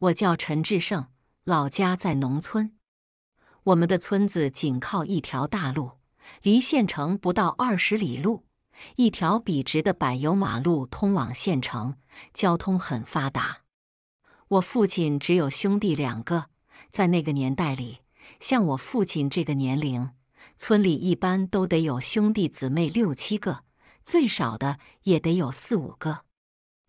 我叫陈志胜，老家在农村。我们的村子紧靠一条大路，离县城不到二十里路。一条笔直的柏油马路通往县城，交通很发达。我父亲只有兄弟两个，在那个年代里，像我父亲这个年龄，村里一般都得有兄弟姊妹六七个，最少的也得有四五个。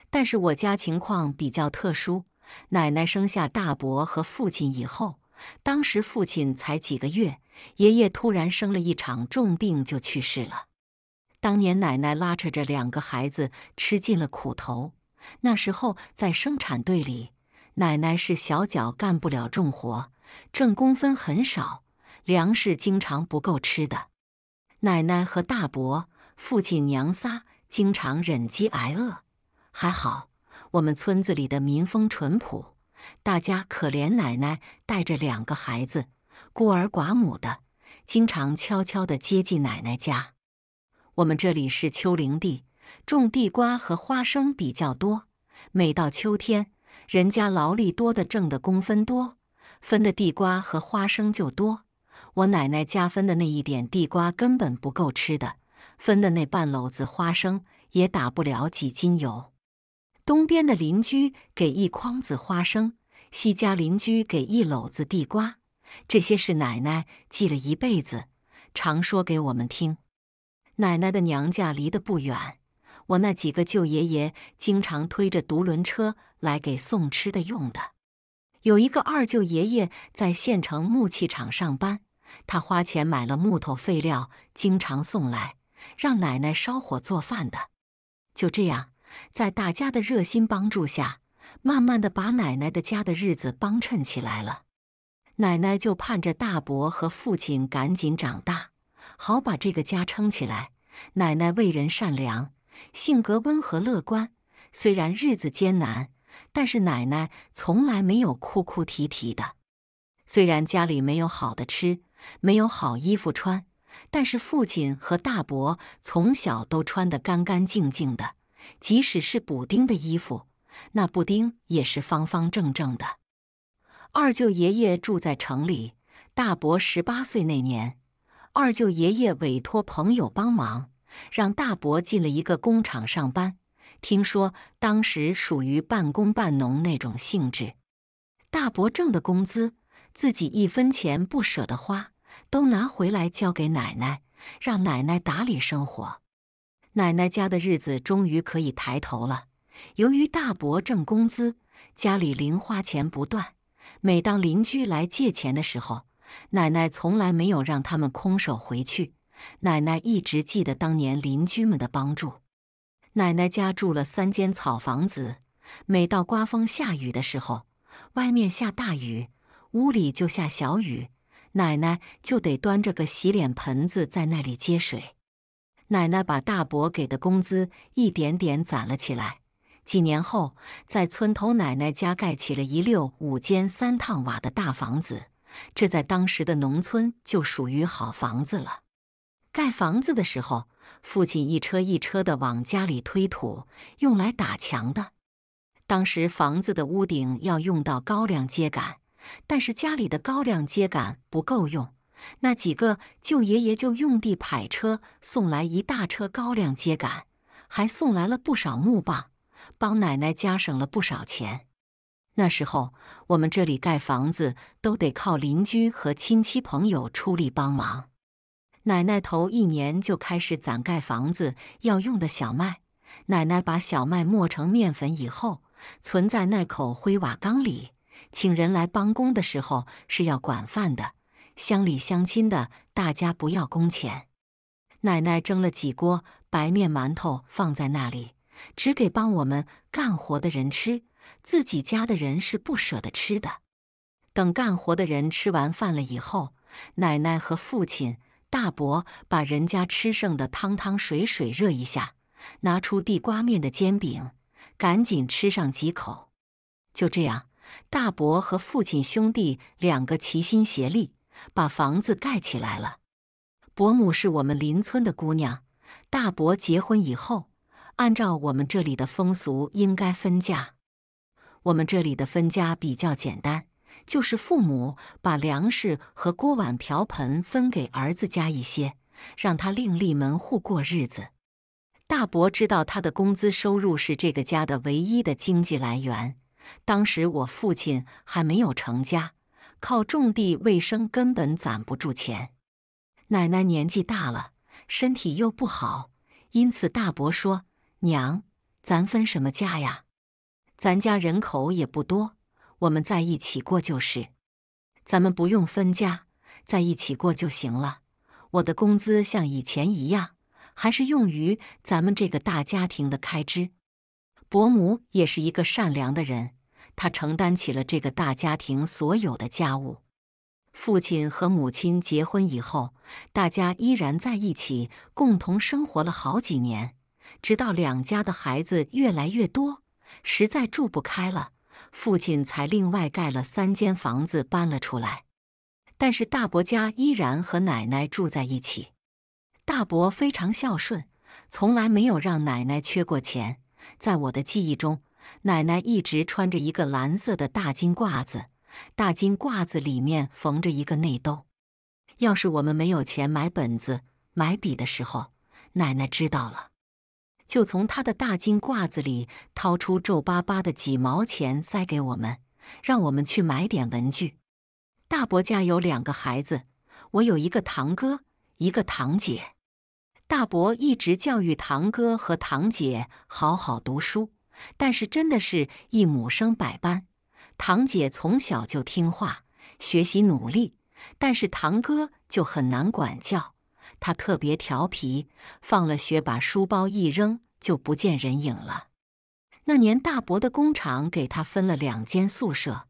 但是我家情况比较特殊。奶奶生下大伯和父亲以后，当时父亲才几个月，爷爷突然生了一场重病，就去世了。当年奶奶拉扯着两个孩子，吃尽了苦头。那时候在生产队里，奶奶是小脚，干不了重活，挣工分很少，粮食经常不够吃的。奶奶和大伯、父亲、娘仨经常忍饥挨饿，还好。我们村子里的民风淳朴，大家可怜奶奶带着两个孩子，孤儿寡母的，经常悄悄地接济奶奶家。我们这里是丘陵地，种地瓜和花生比较多。每到秋天，人家劳力多的挣的工分多，分的地瓜和花生就多。我奶奶家分的那一点地瓜根本不够吃的，分的那半篓子花生也打不了几斤油。东边的邻居给一筐子花生，西家邻居给一篓子地瓜，这些是奶奶记了一辈子，常说给我们听。奶奶的娘家离得不远，我那几个舅爷爷经常推着独轮车来给送吃的用的。有一个二舅爷爷在县城木器厂上班，他花钱买了木头废料，经常送来让奶奶烧火做饭的。就这样。在大家的热心帮助下，慢慢的把奶奶的家的日子帮衬起来了。奶奶就盼着大伯和父亲赶紧长大，好把这个家撑起来。奶奶为人善良，性格温和乐观。虽然日子艰难，但是奶奶从来没有哭哭啼啼的。虽然家里没有好的吃，没有好衣服穿，但是父亲和大伯从小都穿得干干净净的。即使是补丁的衣服，那补丁也是方方正正的。二舅爷爷住在城里，大伯十八岁那年，二舅爷爷委托朋友帮忙，让大伯进了一个工厂上班。听说当时属于半工半农那种性质。大伯挣的工资，自己一分钱不舍得花，都拿回来交给奶奶，让奶奶打理生活。奶奶家的日子终于可以抬头了。由于大伯挣工资，家里零花钱不断。每当邻居来借钱的时候，奶奶从来没有让他们空手回去。奶奶一直记得当年邻居们的帮助。奶奶家住了三间草房子，每到刮风下雨的时候，外面下大雨，屋里就下小雨，奶奶就得端着个洗脸盆子在那里接水。奶奶把大伯给的工资一点点攒了起来。几年后，在村头奶奶家盖起了一溜五间三趟瓦的大房子，这在当时的农村就属于好房子了。盖房子的时候，父亲一车一车的往家里推土，用来打墙的。当时房子的屋顶要用到高粱秸秆，但是家里的高粱秸秆不够用。那几个舅爷爷就用地排车送来一大车高粱秸秆，还送来了不少木棒，帮奶奶家省了不少钱。那时候我们这里盖房子都得靠邻居和亲戚朋友出力帮忙。奶奶头一年就开始攒盖房子要用的小麦。奶奶把小麦磨成面粉以后，存在那口灰瓦缸里，请人来帮工的时候是要管饭的。乡里乡亲的，大家不要工钱。奶奶蒸了几锅白面馒头放在那里，只给帮我们干活的人吃，自己家的人是不舍得吃的。等干活的人吃完饭了以后，奶奶和父亲、大伯把人家吃剩的汤汤水水热一下，拿出地瓜面的煎饼，赶紧吃上几口。就这样，大伯和父亲兄弟两个齐心协力。把房子盖起来了。伯母是我们邻村的姑娘。大伯结婚以后，按照我们这里的风俗，应该分家。我们这里的分家比较简单，就是父母把粮食和锅碗瓢盆分给儿子家一些，让他另立门户过日子。大伯知道他的工资收入是这个家的唯一的经济来源。当时我父亲还没有成家。靠种地为生，根本攒不住钱。奶奶年纪大了，身体又不好，因此大伯说：“娘，咱分什么家呀？咱家人口也不多，我们在一起过就是。咱们不用分家，在一起过就行了。我的工资像以前一样，还是用于咱们这个大家庭的开支。伯母也是一个善良的人。”他承担起了这个大家庭所有的家务。父亲和母亲结婚以后，大家依然在一起共同生活了好几年，直到两家的孩子越来越多，实在住不开了，父亲才另外盖了三间房子搬了出来。但是大伯家依然和奶奶住在一起。大伯非常孝顺，从来没有让奶奶缺过钱。在我的记忆中。奶奶一直穿着一个蓝色的大金褂子，大金褂子里面缝着一个内兜。要是我们没有钱买本子、买笔的时候，奶奶知道了，就从她的大金褂子里掏出皱巴巴的几毛钱塞给我们，让我们去买点文具。大伯家有两个孩子，我有一个堂哥，一个堂姐。大伯一直教育堂哥和堂姐好好读书。但是，真的是一母生百般。堂姐从小就听话，学习努力；但是堂哥就很难管教，他特别调皮。放了学，把书包一扔，就不见人影了。那年，大伯的工厂给他分了两间宿舍。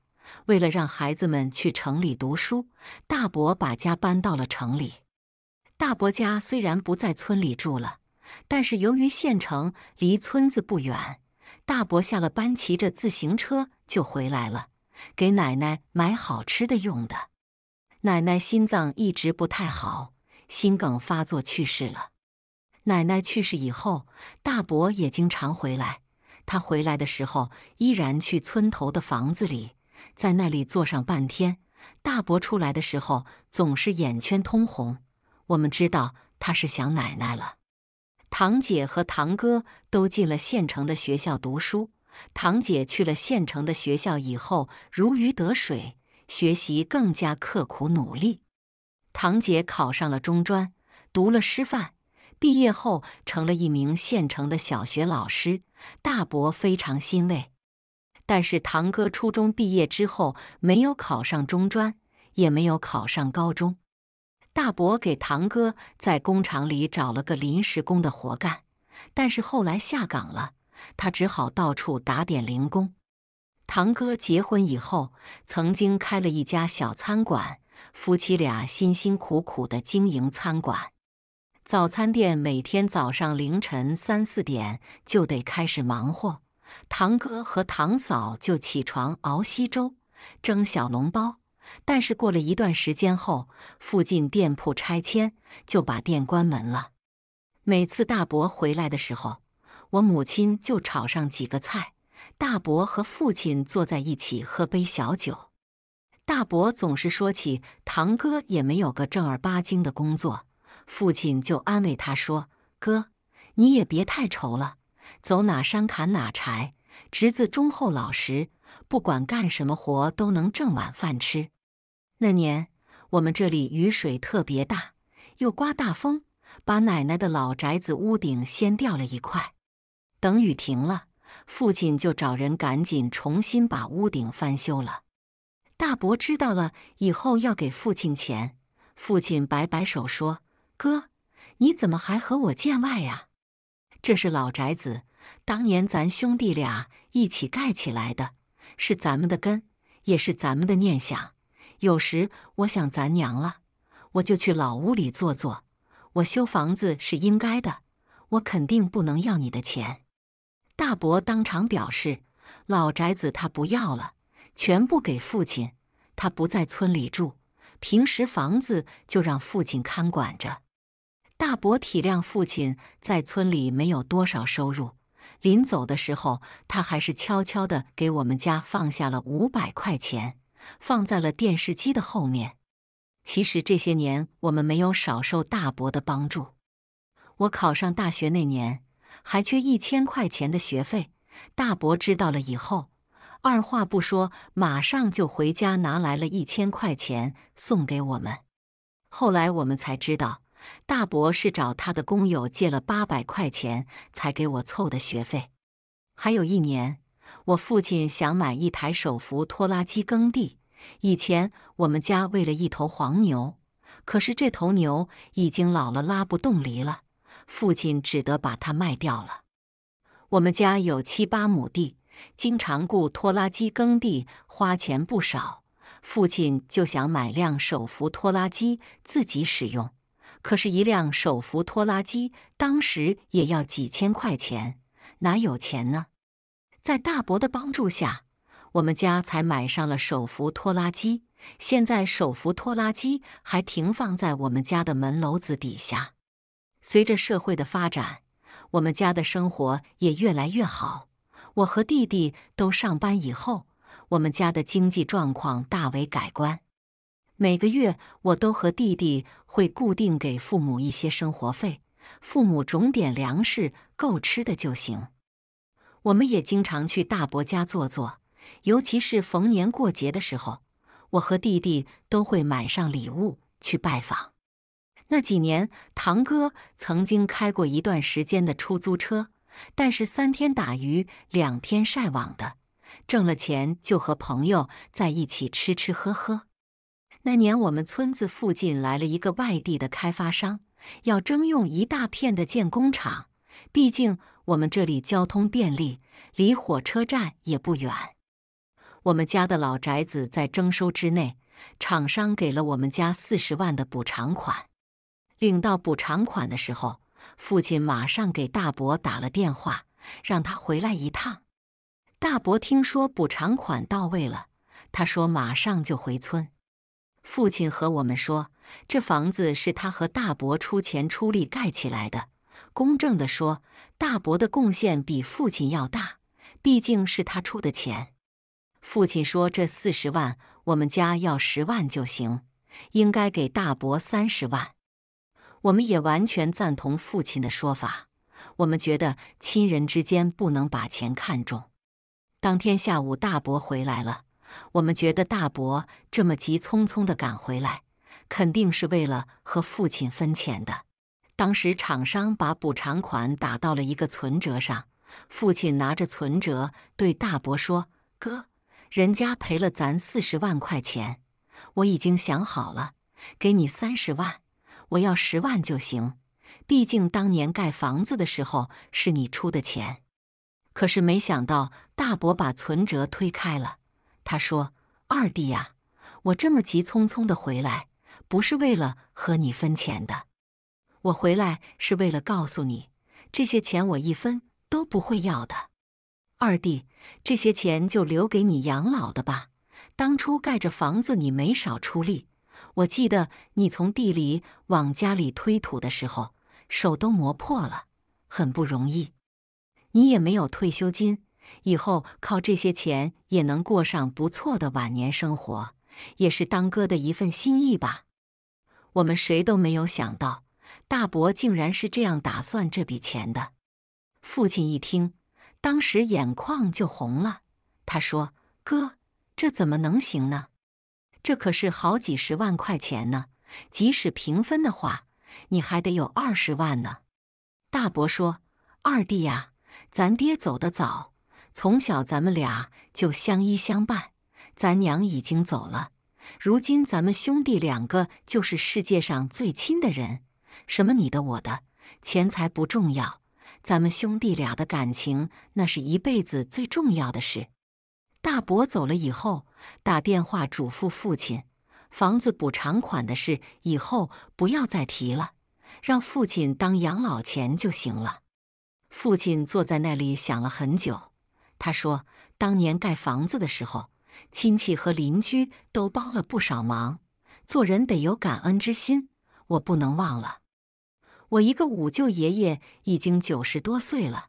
为了让孩子们去城里读书，大伯把家搬到了城里。大伯家虽然不在村里住了，但是由于县城离村子不远。大伯下了班，骑着自行车就回来了，给奶奶买好吃的用的。奶奶心脏一直不太好，心梗发作去世了。奶奶去世以后，大伯也经常回来。他回来的时候，依然去村头的房子里，在那里坐上半天。大伯出来的时候，总是眼圈通红，我们知道他是想奶奶了。堂姐和堂哥都进了县城的学校读书。堂姐去了县城的学校以后，如鱼得水，学习更加刻苦努力。堂姐考上了中专，读了师范，毕业后成了一名县城的小学老师。大伯非常欣慰。但是堂哥初中毕业之后，没有考上中专，也没有考上高中。大伯给堂哥在工厂里找了个临时工的活干，但是后来下岗了，他只好到处打点零工。堂哥结婚以后，曾经开了一家小餐馆，夫妻俩辛辛苦苦地经营餐馆、早餐店，每天早上凌晨三四点就得开始忙活，堂哥和堂嫂就起床熬稀粥、蒸小笼包。但是过了一段时间后，附近店铺拆迁，就把店关门了。每次大伯回来的时候，我母亲就炒上几个菜，大伯和父亲坐在一起喝杯小酒。大伯总是说起堂哥也没有个正儿八经的工作，父亲就安慰他说：“哥，你也别太愁了，走哪山砍哪柴。侄子忠厚老实，不管干什么活都能挣碗饭吃。”那年，我们这里雨水特别大，又刮大风，把奶奶的老宅子屋顶掀掉了一块。等雨停了，父亲就找人赶紧重新把屋顶翻修了。大伯知道了以后要给父亲钱，父亲摆摆手说：“哥，你怎么还和我见外呀？这是老宅子，当年咱兄弟俩一起盖起来的，是咱们的根，也是咱们的念想。”有时我想咱娘了，我就去老屋里坐坐。我修房子是应该的，我肯定不能要你的钱。大伯当场表示，老宅子他不要了，全部给父亲。他不在村里住，平时房子就让父亲看管着。大伯体谅父亲在村里没有多少收入，临走的时候，他还是悄悄的给我们家放下了五百块钱。放在了电视机的后面。其实这些年我们没有少受大伯的帮助。我考上大学那年还缺一千块钱的学费，大伯知道了以后，二话不说，马上就回家拿来了一千块钱送给我们。后来我们才知道，大伯是找他的工友借了八百块钱才给我凑的学费。还有一年。我父亲想买一台手扶拖拉机耕地。以前我们家喂了一头黄牛，可是这头牛已经老了，拉不动犁了，父亲只得把它卖掉了。我们家有七八亩地，经常雇拖拉机耕地，花钱不少。父亲就想买辆手扶拖拉机自己使用，可是，一辆手扶拖拉机当时也要几千块钱，哪有钱呢？在大伯的帮助下，我们家才买上了手扶拖拉机。现在，手扶拖拉机还停放在我们家的门楼子底下。随着社会的发展，我们家的生活也越来越好。我和弟弟都上班以后，我们家的经济状况大为改观。每个月，我都和弟弟会固定给父母一些生活费，父母种点粮食，够吃的就行。我们也经常去大伯家坐坐，尤其是逢年过节的时候，我和弟弟都会买上礼物去拜访。那几年，堂哥曾经开过一段时间的出租车，但是三天打鱼两天晒网的，挣了钱就和朋友在一起吃吃喝喝。那年，我们村子附近来了一个外地的开发商，要征用一大片的建工厂，毕竟。我们这里交通便利，离火车站也不远。我们家的老宅子在征收之内，厂商给了我们家四十万的补偿款。领到补偿款的时候，父亲马上给大伯打了电话，让他回来一趟。大伯听说补偿款到位了，他说马上就回村。父亲和我们说，这房子是他和大伯出钱出力盖起来的。公正的说，大伯的贡献比父亲要大，毕竟是他出的钱。父亲说：“这四十万，我们家要十万就行，应该给大伯三十万。”我们也完全赞同父亲的说法。我们觉得亲人之间不能把钱看重。当天下午，大伯回来了，我们觉得大伯这么急匆匆的赶回来，肯定是为了和父亲分钱的。当时厂商把补偿款打到了一个存折上，父亲拿着存折对大伯说：“哥，人家赔了咱四十万块钱，我已经想好了，给你三十万，我要十万就行。毕竟当年盖房子的时候是你出的钱。”可是没想到，大伯把存折推开了，他说：“二弟呀，我这么急匆匆的回来，不是为了和你分钱的。”我回来是为了告诉你，这些钱我一分都不会要的。二弟，这些钱就留给你养老的吧。当初盖着房子你没少出力，我记得你从地里往家里推土的时候手都磨破了，很不容易。你也没有退休金，以后靠这些钱也能过上不错的晚年生活，也是当哥的一份心意吧。我们谁都没有想到。大伯竟然是这样打算这笔钱的。父亲一听，当时眼眶就红了。他说：“哥，这怎么能行呢？这可是好几十万块钱呢！即使平分的话，你还得有二十万呢。”大伯说：“二弟呀，咱爹走得早，从小咱们俩就相依相伴。咱娘已经走了，如今咱们兄弟两个就是世界上最亲的人。”什么你的我的，钱财不重要，咱们兄弟俩的感情那是一辈子最重要的事。大伯走了以后，打电话嘱咐父亲，房子补偿款的事以后不要再提了，让父亲当养老钱就行了。父亲坐在那里想了很久，他说：“当年盖房子的时候，亲戚和邻居都帮了不少忙，做人得有感恩之心，我不能忘了。”我一个五舅爷爷已经九十多岁了，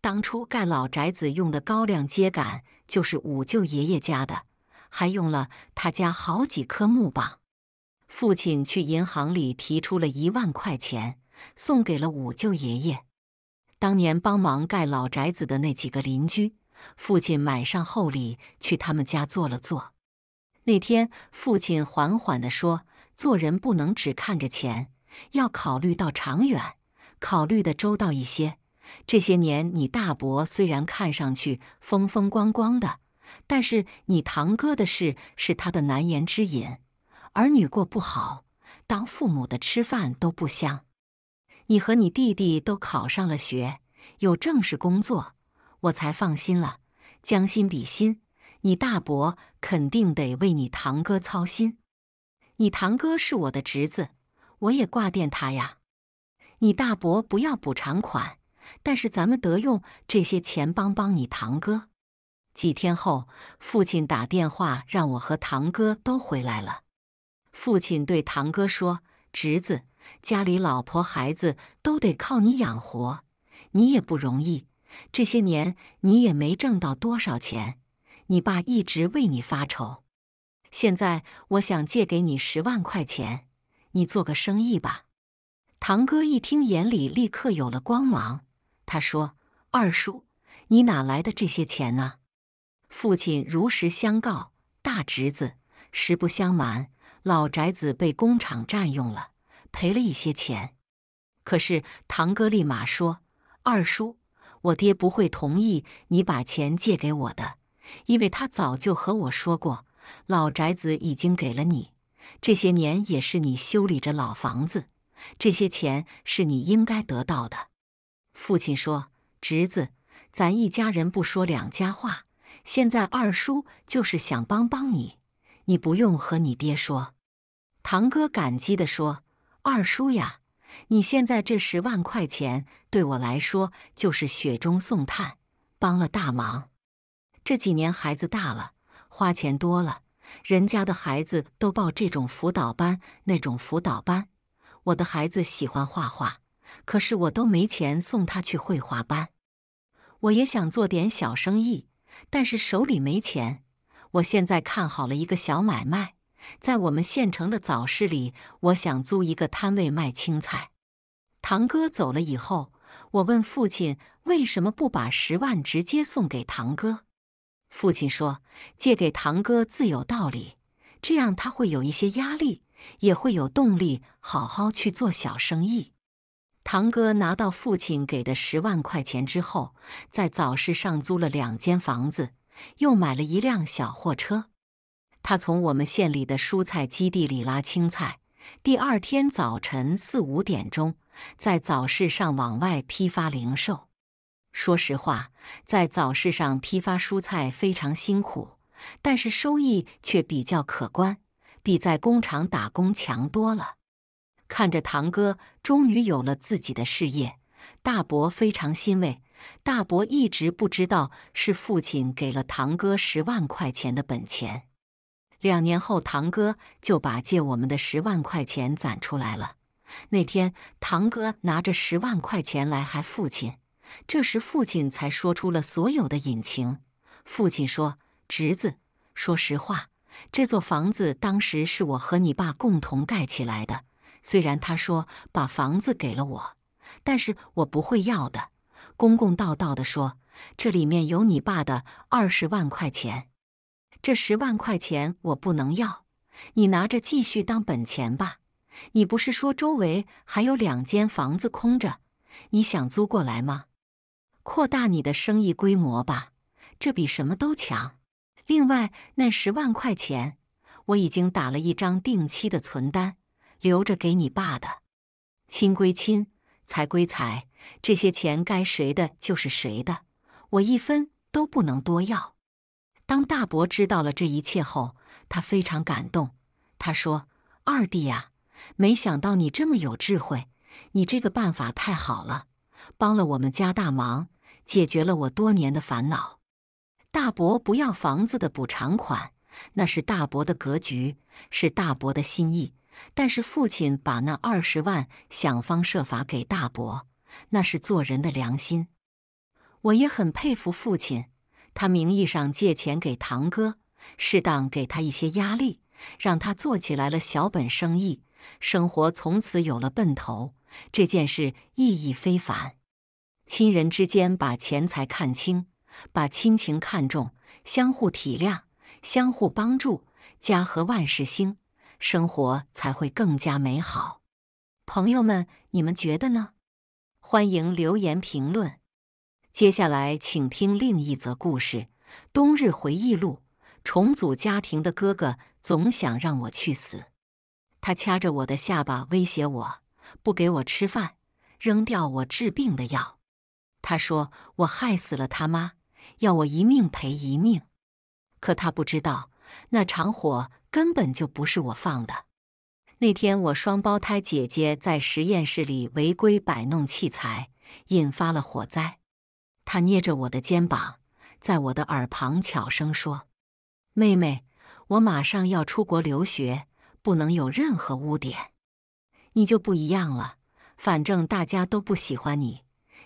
当初盖老宅子用的高粱秸秆就是五舅爷爷家的，还用了他家好几棵木棒。父亲去银行里提出了一万块钱，送给了五舅爷爷。当年帮忙盖老宅子的那几个邻居，父亲买上厚礼去他们家坐了坐。那天，父亲缓缓地说：“做人不能只看着钱。”要考虑到长远，考虑的周到一些。这些年，你大伯虽然看上去风风光光的，但是你堂哥的事是他的难言之隐。儿女过不好，当父母的吃饭都不香。你和你弟弟都考上了学，有正式工作，我才放心了。将心比心，你大伯肯定得为你堂哥操心。你堂哥是我的侄子。我也挂电他呀，你大伯不要补偿款，但是咱们得用这些钱帮帮你堂哥。几天后，父亲打电话让我和堂哥都回来了。父亲对堂哥说：“侄子，家里老婆孩子都得靠你养活，你也不容易。这些年你也没挣到多少钱，你爸一直为你发愁。现在我想借给你十万块钱。”你做个生意吧，堂哥一听，眼里立刻有了光芒。他说：“二叔，你哪来的这些钱啊？”父亲如实相告：“大侄子，实不相瞒，老宅子被工厂占用了，赔了一些钱。”可是堂哥立马说：“二叔，我爹不会同意你把钱借给我的，因为他早就和我说过，老宅子已经给了你。”这些年也是你修理着老房子，这些钱是你应该得到的。父亲说：“侄子，咱一家人不说两家话。现在二叔就是想帮帮你，你不用和你爹说。”堂哥感激的说：“二叔呀，你现在这十万块钱对我来说就是雪中送炭，帮了大忙。这几年孩子大了，花钱多了。”人家的孩子都报这种辅导班，那种辅导班。我的孩子喜欢画画，可是我都没钱送他去绘画班。我也想做点小生意，但是手里没钱。我现在看好了一个小买卖，在我们县城的早市里，我想租一个摊位卖青菜。堂哥走了以后，我问父亲为什么不把十万直接送给堂哥。父亲说：“借给堂哥自有道理，这样他会有一些压力，也会有动力，好好去做小生意。”堂哥拿到父亲给的十万块钱之后，在早市上租了两间房子，又买了一辆小货车。他从我们县里的蔬菜基地里拉青菜，第二天早晨四五点钟在早市上往外批发零售。说实话，在早市上批发蔬菜非常辛苦，但是收益却比较可观，比在工厂打工强多了。看着堂哥终于有了自己的事业，大伯非常欣慰。大伯一直不知道是父亲给了堂哥十万块钱的本钱。两年后，堂哥就把借我们的十万块钱攒出来了。那天，堂哥拿着十万块钱来还父亲。这时，父亲才说出了所有的隐情。父亲说：“侄子，说实话，这座房子当时是我和你爸共同盖起来的。虽然他说把房子给了我，但是我不会要的。公公道道的说，这里面有你爸的二十万块钱，这十万块钱我不能要，你拿着继续当本钱吧。你不是说周围还有两间房子空着，你想租过来吗？”扩大你的生意规模吧，这比什么都强。另外，那十万块钱我已经打了一张定期的存单，留着给你爸的。亲归亲，财归财，这些钱该谁的就是谁的，我一分都不能多要。当大伯知道了这一切后，他非常感动。他说：“二弟呀，没想到你这么有智慧，你这个办法太好了。”帮了我们家大忙，解决了我多年的烦恼。大伯不要房子的补偿款，那是大伯的格局，是大伯的心意。但是父亲把那二十万想方设法给大伯，那是做人的良心。我也很佩服父亲，他名义上借钱给堂哥，适当给他一些压力，让他做起来了小本生意，生活从此有了奔头。这件事意义非凡。亲人之间把钱财看清，把亲情看重，相互体谅，相互帮助，家和万事兴，生活才会更加美好。朋友们，你们觉得呢？欢迎留言评论。接下来，请听另一则故事《冬日回忆录》。重组家庭的哥哥总想让我去死，他掐着我的下巴威胁我。不给我吃饭，扔掉我治病的药。他说我害死了他妈，要我一命赔一命。可他不知道，那场火根本就不是我放的。那天我双胞胎姐姐在实验室里违规摆弄器材，引发了火灾。他捏着我的肩膀，在我的耳旁悄声说：“妹妹，我马上要出国留学，不能有任何污点。”你就不一样了，反正大家都不喜欢你，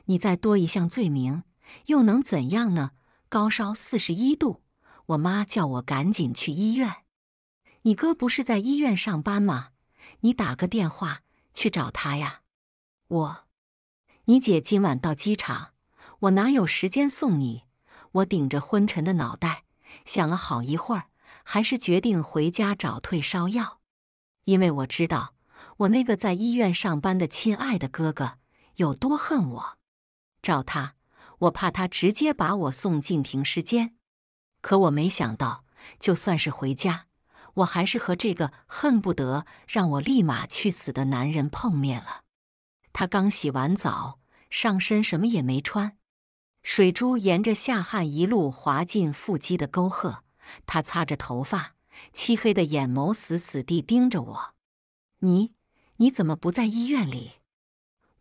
你再多一项罪名又能怎样呢？高烧四十一度，我妈叫我赶紧去医院。你哥不是在医院上班吗？你打个电话去找他呀。我，你姐今晚到机场，我哪有时间送你？我顶着昏沉的脑袋，想了好一会儿，还是决定回家找退烧药，因为我知道。我那个在医院上班的亲爱的哥哥有多恨我？找他，我怕他直接把我送进停尸间。可我没想到，就算是回家，我还是和这个恨不得让我立马去死的男人碰面了。他刚洗完澡，上身什么也没穿，水珠沿着下汗一路滑进腹肌的沟壑。他擦着头发，漆黑的眼眸死死地盯着我。你。你怎么不在医院里？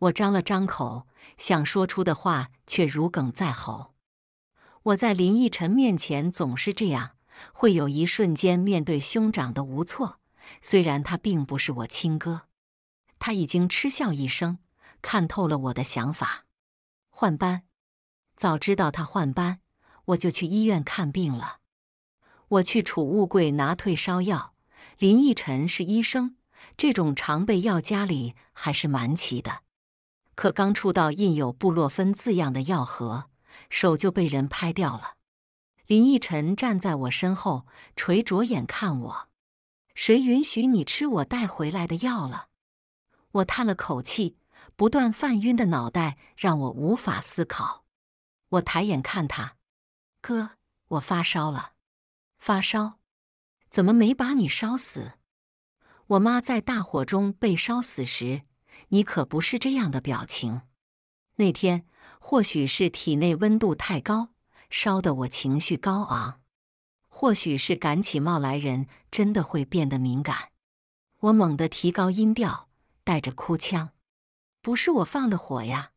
我张了张口，想说出的话却如鲠在喉。我在林奕晨面前总是这样，会有一瞬间面对兄长的无措。虽然他并不是我亲哥，他已经嗤笑一声，看透了我的想法。换班，早知道他换班，我就去医院看病了。我去储物柜拿退烧药。林奕晨是医生。这种常备药家里还是蛮齐的，可刚触到印有布洛芬字样的药盒，手就被人拍掉了。林奕晨站在我身后，垂着眼看我：“谁允许你吃我带回来的药了？”我叹了口气，不断犯晕的脑袋让我无法思考。我抬眼看他：“哥，我发烧了，发烧，怎么没把你烧死？”我妈在大火中被烧死时，你可不是这样的表情。那天或许是体内温度太高，烧得我情绪高昂；或许是赶起冒来人真的会变得敏感。我猛地提高音调，带着哭腔：“不是我放的火呀！”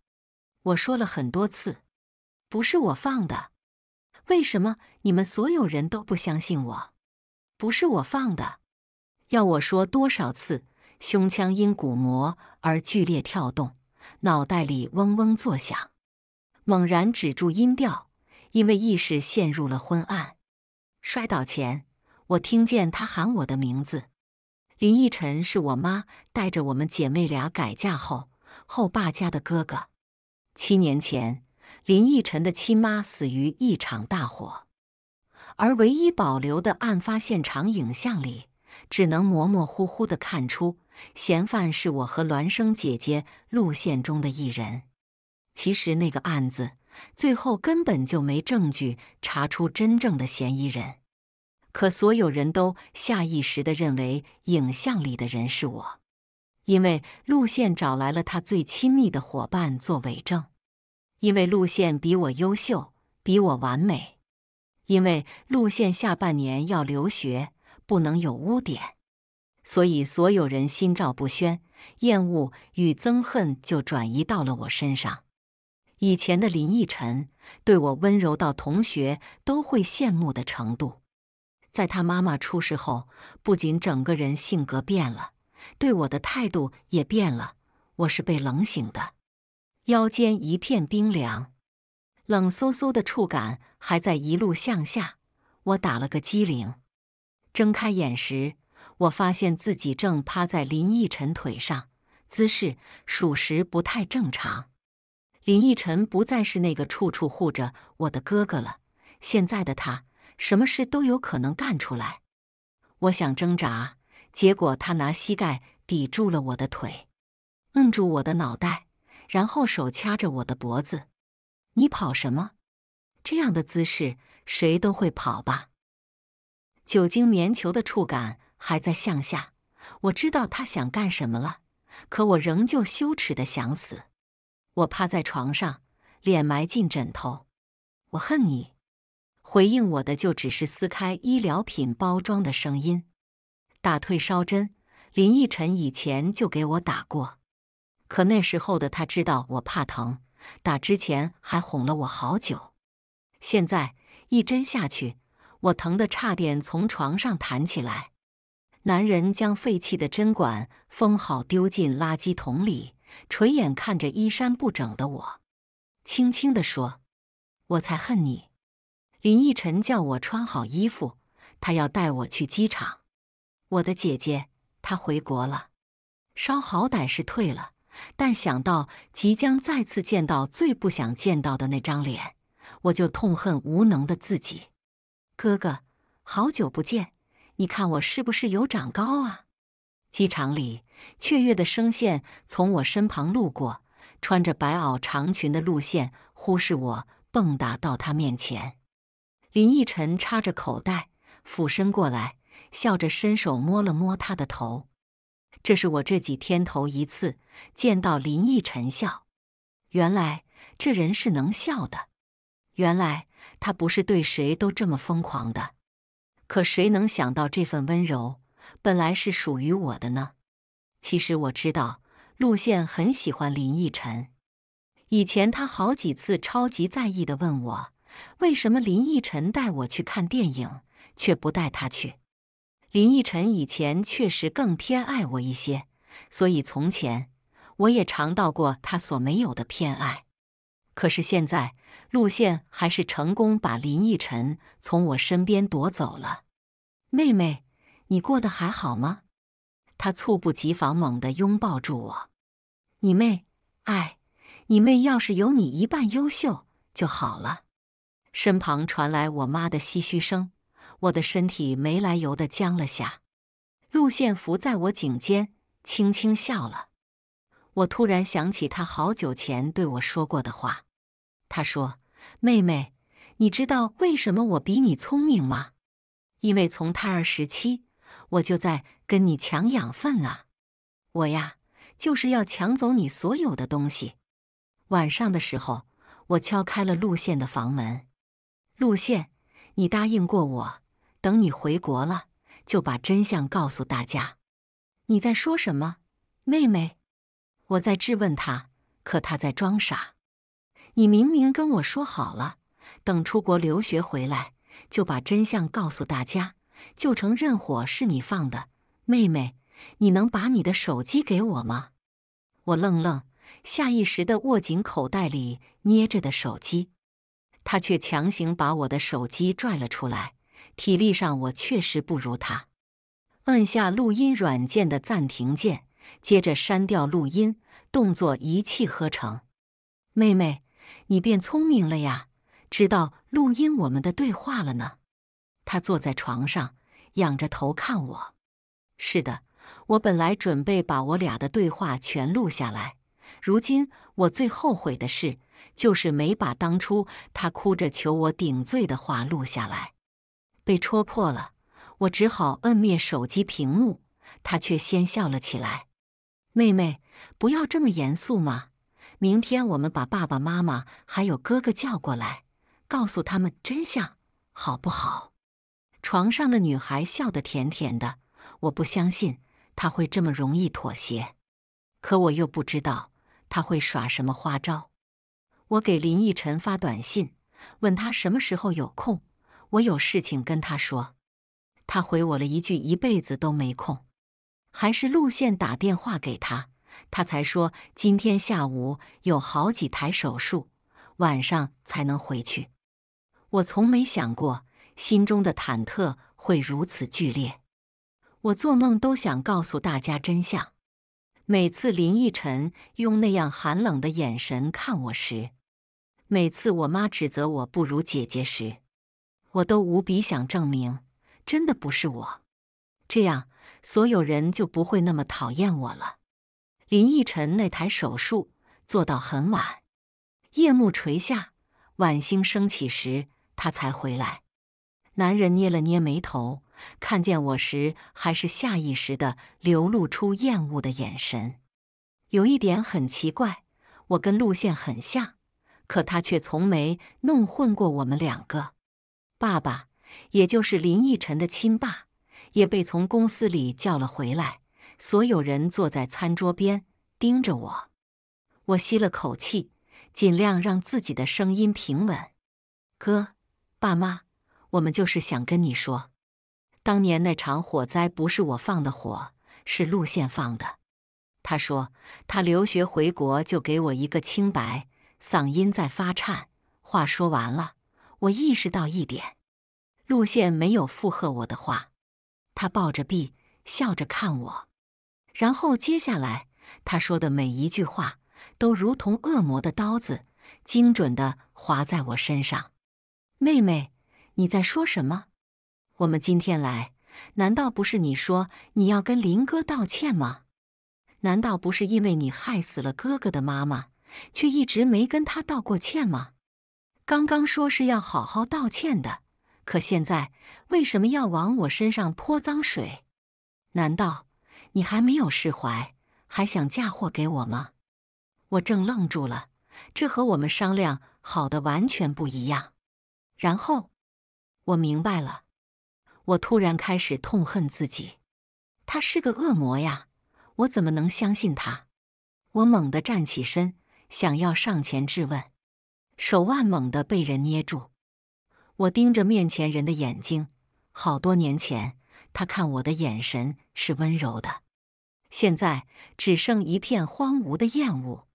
我说了很多次：“不是我放的。”为什么你们所有人都不相信我？不是我放的。要我说多少次？胸腔因鼓膜而剧烈跳动，脑袋里嗡嗡作响。猛然止住音调，因为意识陷入了昏暗。摔倒前，我听见他喊我的名字。林奕晨是我妈带着我们姐妹俩改嫁后后爸家的哥哥。七年前，林奕晨的亲妈死于一场大火，而唯一保留的案发现场影像里。只能模模糊糊地看出，嫌犯是我和孪生姐姐陆线中的一人。其实那个案子最后根本就没证据查出真正的嫌疑人，可所有人都下意识地认为影像里的人是我，因为陆线找来了他最亲密的伙伴做伪证，因为陆线比我优秀，比我完美，因为陆线下半年要留学。不能有污点，所以所有人心照不宣，厌恶与憎恨就转移到了我身上。以前的林奕晨对我温柔到同学都会羡慕的程度，在他妈妈出事后，不仅整个人性格变了，对我的态度也变了。我是被冷醒的，腰间一片冰凉，冷飕飕的触感还在一路向下，我打了个激灵。睁开眼时，我发现自己正趴在林奕晨腿上，姿势属实不太正常。林奕晨不再是那个处处护着我的哥哥了，现在的他什么事都有可能干出来。我想挣扎，结果他拿膝盖抵住了我的腿，摁住我的脑袋，然后手掐着我的脖子。你跑什么？这样的姿势谁都会跑吧？酒精棉球的触感还在向下，我知道他想干什么了，可我仍旧羞耻的想死。我趴在床上，脸埋进枕头。我恨你。回应我的就只是撕开医疗品包装的声音。打退烧针，林奕晨以前就给我打过，可那时候的他知道我怕疼，打之前还哄了我好久。现在一针下去。我疼得差点从床上弹起来，男人将废弃的针管封好，丢进垃圾桶里，垂眼看着衣衫不整的我，轻轻地说：“我才恨你。”林奕晨叫我穿好衣服，他要带我去机场。我的姐姐她回国了，烧好歹是退了，但想到即将再次见到最不想见到的那张脸，我就痛恨无能的自己。哥哥，好久不见！你看我是不是有长高啊？机场里，雀跃的声线从我身旁路过，穿着白袄长裙的路线忽视我，蹦跶到他面前。林奕晨插着口袋，俯身过来，笑着伸手摸了摸他的头。这是我这几天头一次见到林奕晨笑，原来这人是能笑的，原来。他不是对谁都这么疯狂的，可谁能想到这份温柔本来是属于我的呢？其实我知道，陆现很喜欢林奕晨。以前他好几次超级在意的问我，为什么林奕晨带我去看电影，却不带他去。林奕晨以前确实更偏爱我一些，所以从前我也尝到过他所没有的偏爱。可是现在，陆宪还是成功把林奕晨从我身边夺走了。妹妹，你过得还好吗？他猝不及防，猛地拥抱住我。你妹，哎，你妹要是有你一半优秀就好了。身旁传来我妈的唏嘘声，我的身体没来由的僵了下。陆宪伏在我颈间，轻轻笑了。我突然想起他好久前对我说过的话。他说：“妹妹，你知道为什么我比你聪明吗？因为从胎儿时期，我就在跟你抢养分啊！我呀，就是要抢走你所有的东西。”晚上的时候，我敲开了路线的房门。路线，你答应过我，等你回国了就把真相告诉大家。你在说什么，妹妹？我在质问他，可他在装傻。你明明跟我说好了，等出国留学回来就把真相告诉大家，就承认火是你放的。妹妹，你能把你的手机给我吗？我愣愣，下意识地握紧口袋里捏着的手机，他却强行把我的手机拽了出来。体力上我确实不如他，按下录音软件的暂停键，接着删掉录音，动作一气呵成。妹妹。你变聪明了呀，知道录音我们的对话了呢。他坐在床上，仰着头看我。是的，我本来准备把我俩的对话全录下来，如今我最后悔的事就是没把当初他哭着求我顶罪的话录下来。被戳破了，我只好摁灭手机屏幕。他却先笑了起来：“妹妹，不要这么严肃嘛。”明天我们把爸爸妈妈还有哥哥叫过来，告诉他们真相，好不好？床上的女孩笑得甜甜的。我不相信他会这么容易妥协，可我又不知道他会耍什么花招。我给林奕晨发短信，问他什么时候有空，我有事情跟他说。他回我了一句：“一辈子都没空。”还是路线打电话给他。他才说今天下午有好几台手术，晚上才能回去。我从没想过心中的忐忑会如此剧烈。我做梦都想告诉大家真相。每次林奕晨用那样寒冷的眼神看我时，每次我妈指责我不如姐姐时，我都无比想证明，真的不是我。这样，所有人就不会那么讨厌我了。林奕晨那台手术做到很晚，夜幕垂下，晚星升起时，他才回来。男人捏了捏眉头，看见我时，还是下意识的流露出厌恶的眼神。有一点很奇怪，我跟路线很像，可他却从没弄混过我们两个。爸爸，也就是林奕晨的亲爸，也被从公司里叫了回来。所有人坐在餐桌边盯着我，我吸了口气，尽量让自己的声音平稳。哥，爸妈，我们就是想跟你说，当年那场火灾不是我放的火，是陆宪放的。他说他留学回国就给我一个清白，嗓音在发颤。话说完了，我意识到一点，陆宪没有附和我的话，他抱着臂笑着看我。然后接下来，他说的每一句话都如同恶魔的刀子，精准的划在我身上。妹妹，你在说什么？我们今天来，难道不是你说你要跟林哥道歉吗？难道不是因为你害死了哥哥的妈妈，却一直没跟他道过歉吗？刚刚说是要好好道歉的，可现在为什么要往我身上泼脏水？难道？你还没有释怀，还想嫁祸给我吗？我正愣住了，这和我们商量好的完全不一样。然后我明白了，我突然开始痛恨自己。他是个恶魔呀！我怎么能相信他？我猛地站起身，想要上前质问，手腕猛地被人捏住。我盯着面前人的眼睛，好多年前，他看我的眼神是温柔的。现在只剩一片荒芜的厌恶，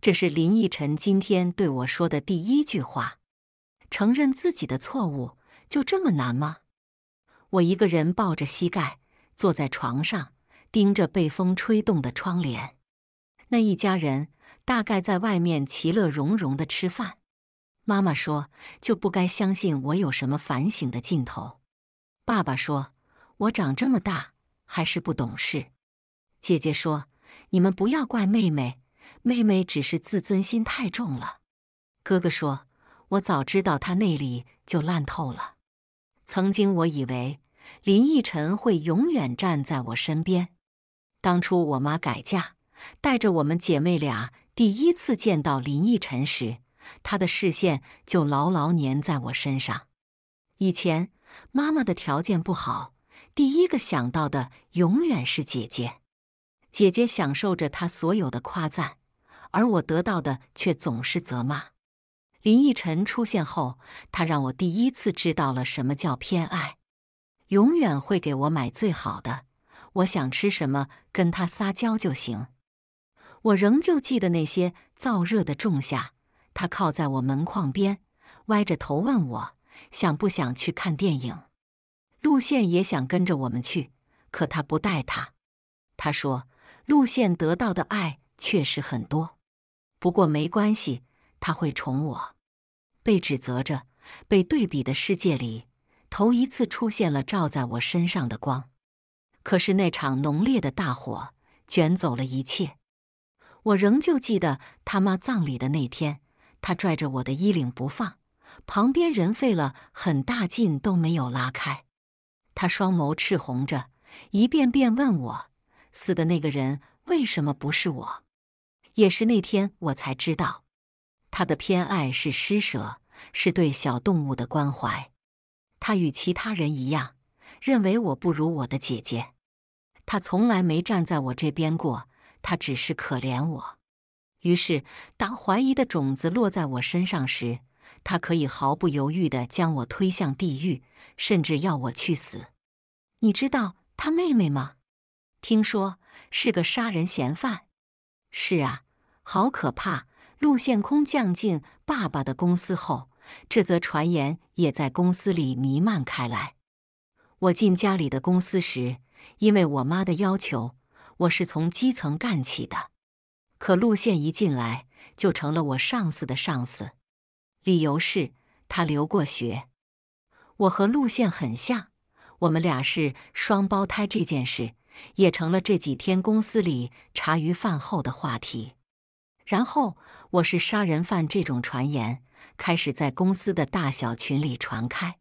这是林奕晨今天对我说的第一句话。承认自己的错误就这么难吗？我一个人抱着膝盖坐在床上，盯着被风吹动的窗帘。那一家人大概在外面其乐融融的吃饭。妈妈说就不该相信我有什么反省的劲头。爸爸说我长这么大还是不懂事。姐姐说：“你们不要怪妹妹，妹妹只是自尊心太重了。”哥哥说：“我早知道她内里就烂透了。”曾经我以为林奕晨会永远站在我身边。当初我妈改嫁，带着我们姐妹俩第一次见到林奕晨时，他的视线就牢牢粘在我身上。以前妈妈的条件不好，第一个想到的永远是姐姐。姐姐享受着她所有的夸赞，而我得到的却总是责骂。林奕晨出现后，他让我第一次知道了什么叫偏爱，永远会给我买最好的。我想吃什么，跟他撒娇就行。我仍旧记得那些燥热的仲夏，他靠在我门框边，歪着头问我想不想去看电影。陆线也想跟着我们去，可他不带他，他说。路线得到的爱确实很多，不过没关系，他会宠我。被指责着、被对比的世界里，头一次出现了照在我身上的光。可是那场浓烈的大火卷走了一切。我仍旧记得他妈葬礼的那天，他拽着我的衣领不放，旁边人费了很大劲都没有拉开。他双眸赤红着，一遍遍问我。死的那个人为什么不是我？也是那天我才知道，他的偏爱是施舍，是对小动物的关怀。他与其他人一样，认为我不如我的姐姐。他从来没站在我这边过，他只是可怜我。于是，当怀疑的种子落在我身上时，他可以毫不犹豫地将我推向地狱，甚至要我去死。你知道他妹妹吗？听说是个杀人嫌犯，是啊，好可怕！陆宪空降进爸爸的公司后，这则传言也在公司里弥漫开来。我进家里的公司时，因为我妈的要求，我是从基层干起的。可陆宪一进来就成了我上司的上司，理由是他留过学。我和陆宪很像，我们俩是双胞胎这件事。也成了这几天公司里茶余饭后的话题。然后，我是杀人犯这种传言开始在公司的大小群里传开。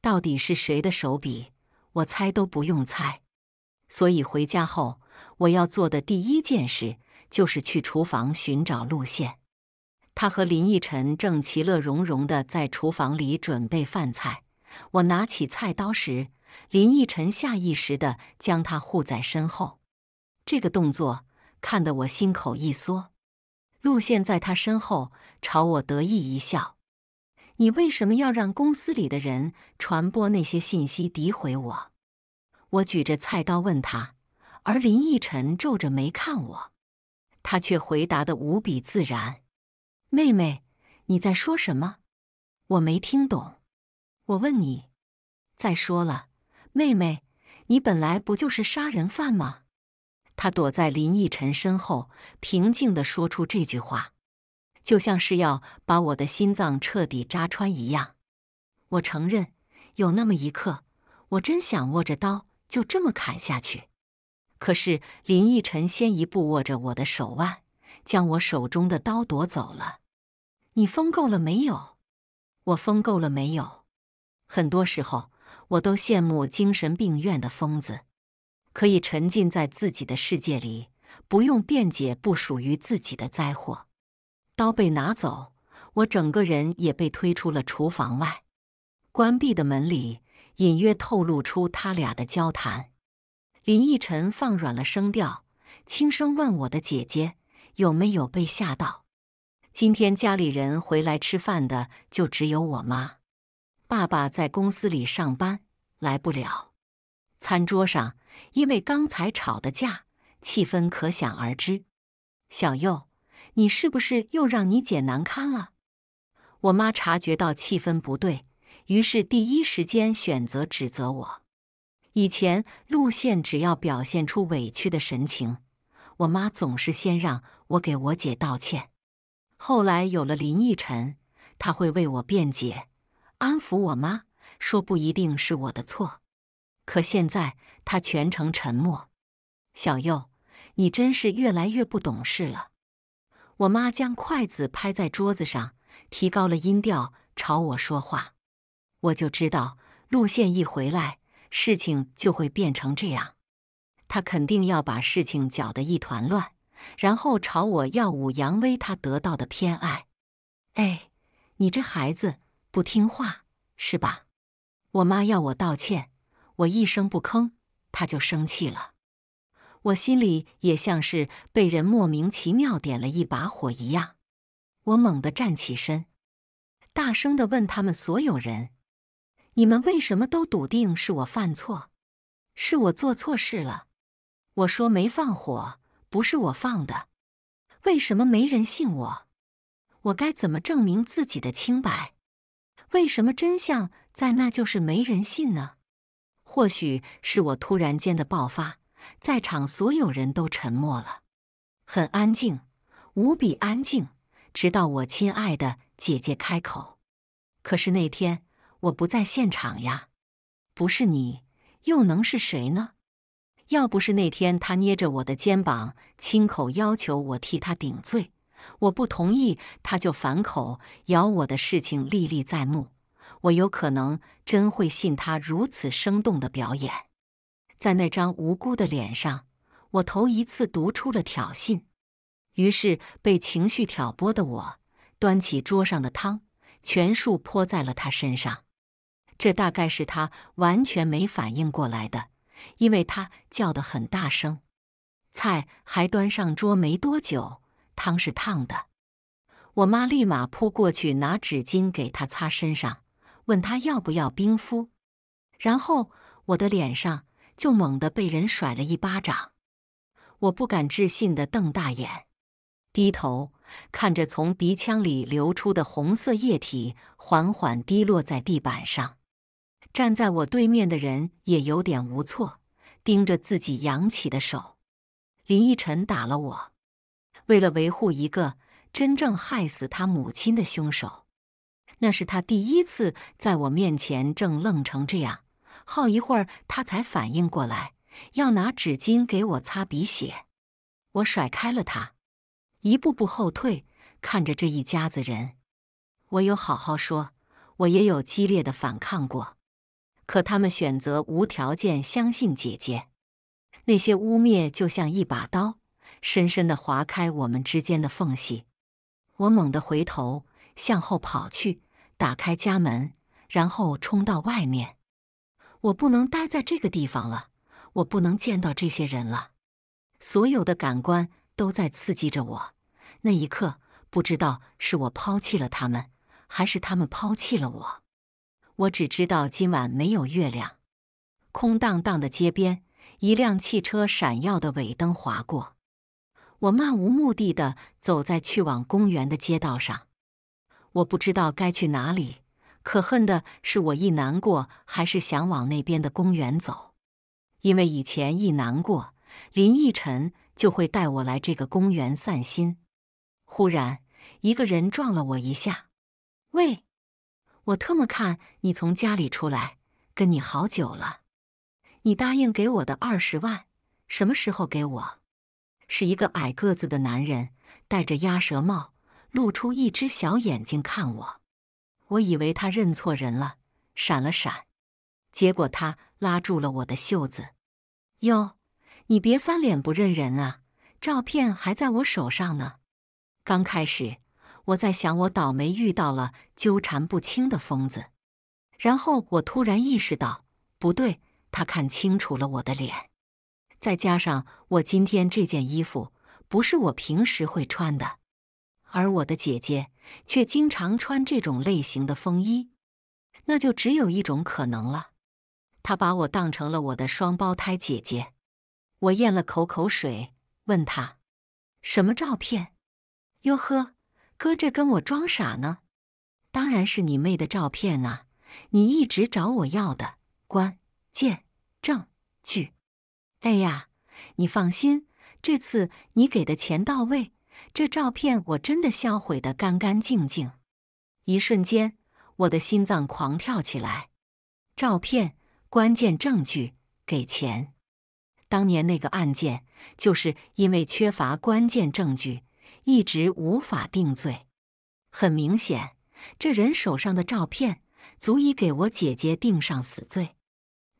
到底是谁的手笔？我猜都不用猜。所以回家后，我要做的第一件事就是去厨房寻找路线。他和林奕晨正其乐融融的在厨房里准备饭菜。我拿起菜刀时。林奕晨下意识地将他护在身后，这个动作看得我心口一缩。陆现在他身后朝我得意一笑：“你为什么要让公司里的人传播那些信息诋毁我？”我举着菜刀问他，而林奕晨皱着眉看我，他却回答得无比自然：“妹妹，你在说什么？我没听懂。”我问你，再说了。妹妹，你本来不就是杀人犯吗？他躲在林奕晨身后，平静的说出这句话，就像是要把我的心脏彻底扎穿一样。我承认，有那么一刻，我真想握着刀就这么砍下去。可是林奕晨先一步握着我的手腕，将我手中的刀夺走了。你疯够了没有？我疯够了没有？很多时候。我都羡慕精神病院的疯子，可以沉浸在自己的世界里，不用辩解不属于自己的灾祸。刀被拿走，我整个人也被推出了厨房外。关闭的门里隐约透露出他俩的交谈。林奕晨放软了声调，轻声问我的姐姐：“有没有被吓到？”今天家里人回来吃饭的，就只有我妈。爸爸在公司里上班，来不了。餐桌上，因为刚才吵的架，气氛可想而知。小佑，你是不是又让你姐难堪了？我妈察觉到气氛不对，于是第一时间选择指责我。以前，陆线只要表现出委屈的神情，我妈总是先让我给我姐道歉。后来有了林奕晨，他会为我辩解。安抚我妈，说不一定是我的错，可现在她全程沉默。小佑，你真是越来越不懂事了！我妈将筷子拍在桌子上，提高了音调朝我说话。我就知道，路线一回来，事情就会变成这样。他肯定要把事情搅得一团乱，然后朝我耀武扬威他得到的偏爱。哎，你这孩子！不听话是吧？我妈要我道歉，我一声不吭，她就生气了。我心里也像是被人莫名其妙点了一把火一样。我猛地站起身，大声的问他们所有人：“你们为什么都笃定是我犯错，是我做错事了？我说没放火，不是我放的，为什么没人信我？我该怎么证明自己的清白？”为什么真相在那就是没人信呢？或许是我突然间的爆发，在场所有人都沉默了，很安静，无比安静，直到我亲爱的姐姐开口。可是那天我不在现场呀，不是你，又能是谁呢？要不是那天他捏着我的肩膀，亲口要求我替他顶罪。我不同意，他就反口咬我的事情历历在目。我有可能真会信他如此生动的表演，在那张无辜的脸上，我头一次读出了挑衅。于是被情绪挑拨的我，端起桌上的汤，全数泼在了他身上。这大概是他完全没反应过来的，因为他叫得很大声，菜还端上桌没多久。汤是烫的，我妈立马扑过去拿纸巾给他擦身上，问他要不要冰敷。然后我的脸上就猛地被人甩了一巴掌，我不敢置信地瞪大眼，低头看着从鼻腔里流出的红色液体缓缓滴落在地板上。站在我对面的人也有点无措，盯着自己扬起的手。林奕晨打了我。为了维护一个真正害死他母亲的凶手，那是他第一次在我面前正愣成这样。好一会儿，他才反应过来，要拿纸巾给我擦鼻血。我甩开了他，一步步后退，看着这一家子人。我有好好说，我也有激烈的反抗过，可他们选择无条件相信姐姐。那些污蔑就像一把刀。深深的划开我们之间的缝隙，我猛地回头，向后跑去，打开家门，然后冲到外面。我不能待在这个地方了，我不能见到这些人了。所有的感官都在刺激着我。那一刻，不知道是我抛弃了他们，还是他们抛弃了我。我只知道今晚没有月亮，空荡荡的街边，一辆汽车闪耀的尾灯划过。我漫无目的的走在去往公园的街道上，我不知道该去哪里。可恨的是，我一难过还是想往那边的公园走，因为以前一难过，林奕晨就会带我来这个公园散心。忽然，一个人撞了我一下。喂，我特么看你从家里出来，跟你好久了。你答应给我的二十万，什么时候给我？是一个矮个子的男人，戴着鸭舌帽，露出一只小眼睛看我。我以为他认错人了，闪了闪，结果他拉住了我的袖子。哟，你别翻脸不认人啊！照片还在我手上呢。刚开始我在想，我倒霉遇到了纠缠不清的疯子。然后我突然意识到，不对，他看清楚了我的脸。再加上我今天这件衣服不是我平时会穿的，而我的姐姐却经常穿这种类型的风衣，那就只有一种可能了：她把我当成了我的双胞胎姐姐。我咽了口口水，问他：“什么照片？”“哟呵，搁这跟我装傻呢？当然是你妹的照片啊！你一直找我要的关键证据。”哎呀，你放心，这次你给的钱到位，这照片我真的销毁的干干净净。一瞬间，我的心脏狂跳起来。照片，关键证据，给钱。当年那个案件就是因为缺乏关键证据，一直无法定罪。很明显，这人手上的照片足以给我姐姐定上死罪。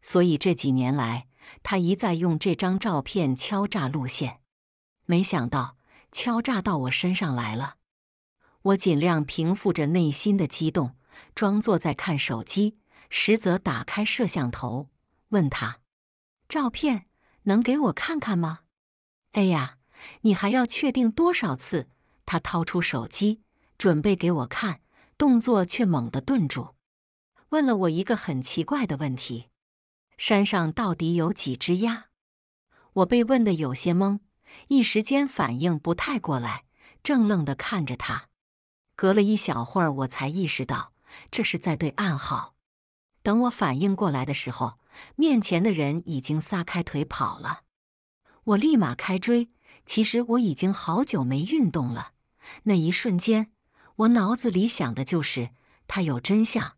所以这几年来。他一再用这张照片敲诈路线，没想到敲诈到我身上来了。我尽量平复着内心的激动，装作在看手机，实则打开摄像头，问他：“照片能给我看看吗？”哎呀，你还要确定多少次？他掏出手机准备给我看，动作却猛地顿住，问了我一个很奇怪的问题。山上到底有几只鸭？我被问的有些懵，一时间反应不太过来，怔愣的看着他。隔了一小会儿，我才意识到这是在对暗号。等我反应过来的时候，面前的人已经撒开腿跑了。我立马开追。其实我已经好久没运动了。那一瞬间，我脑子里想的就是他有真相。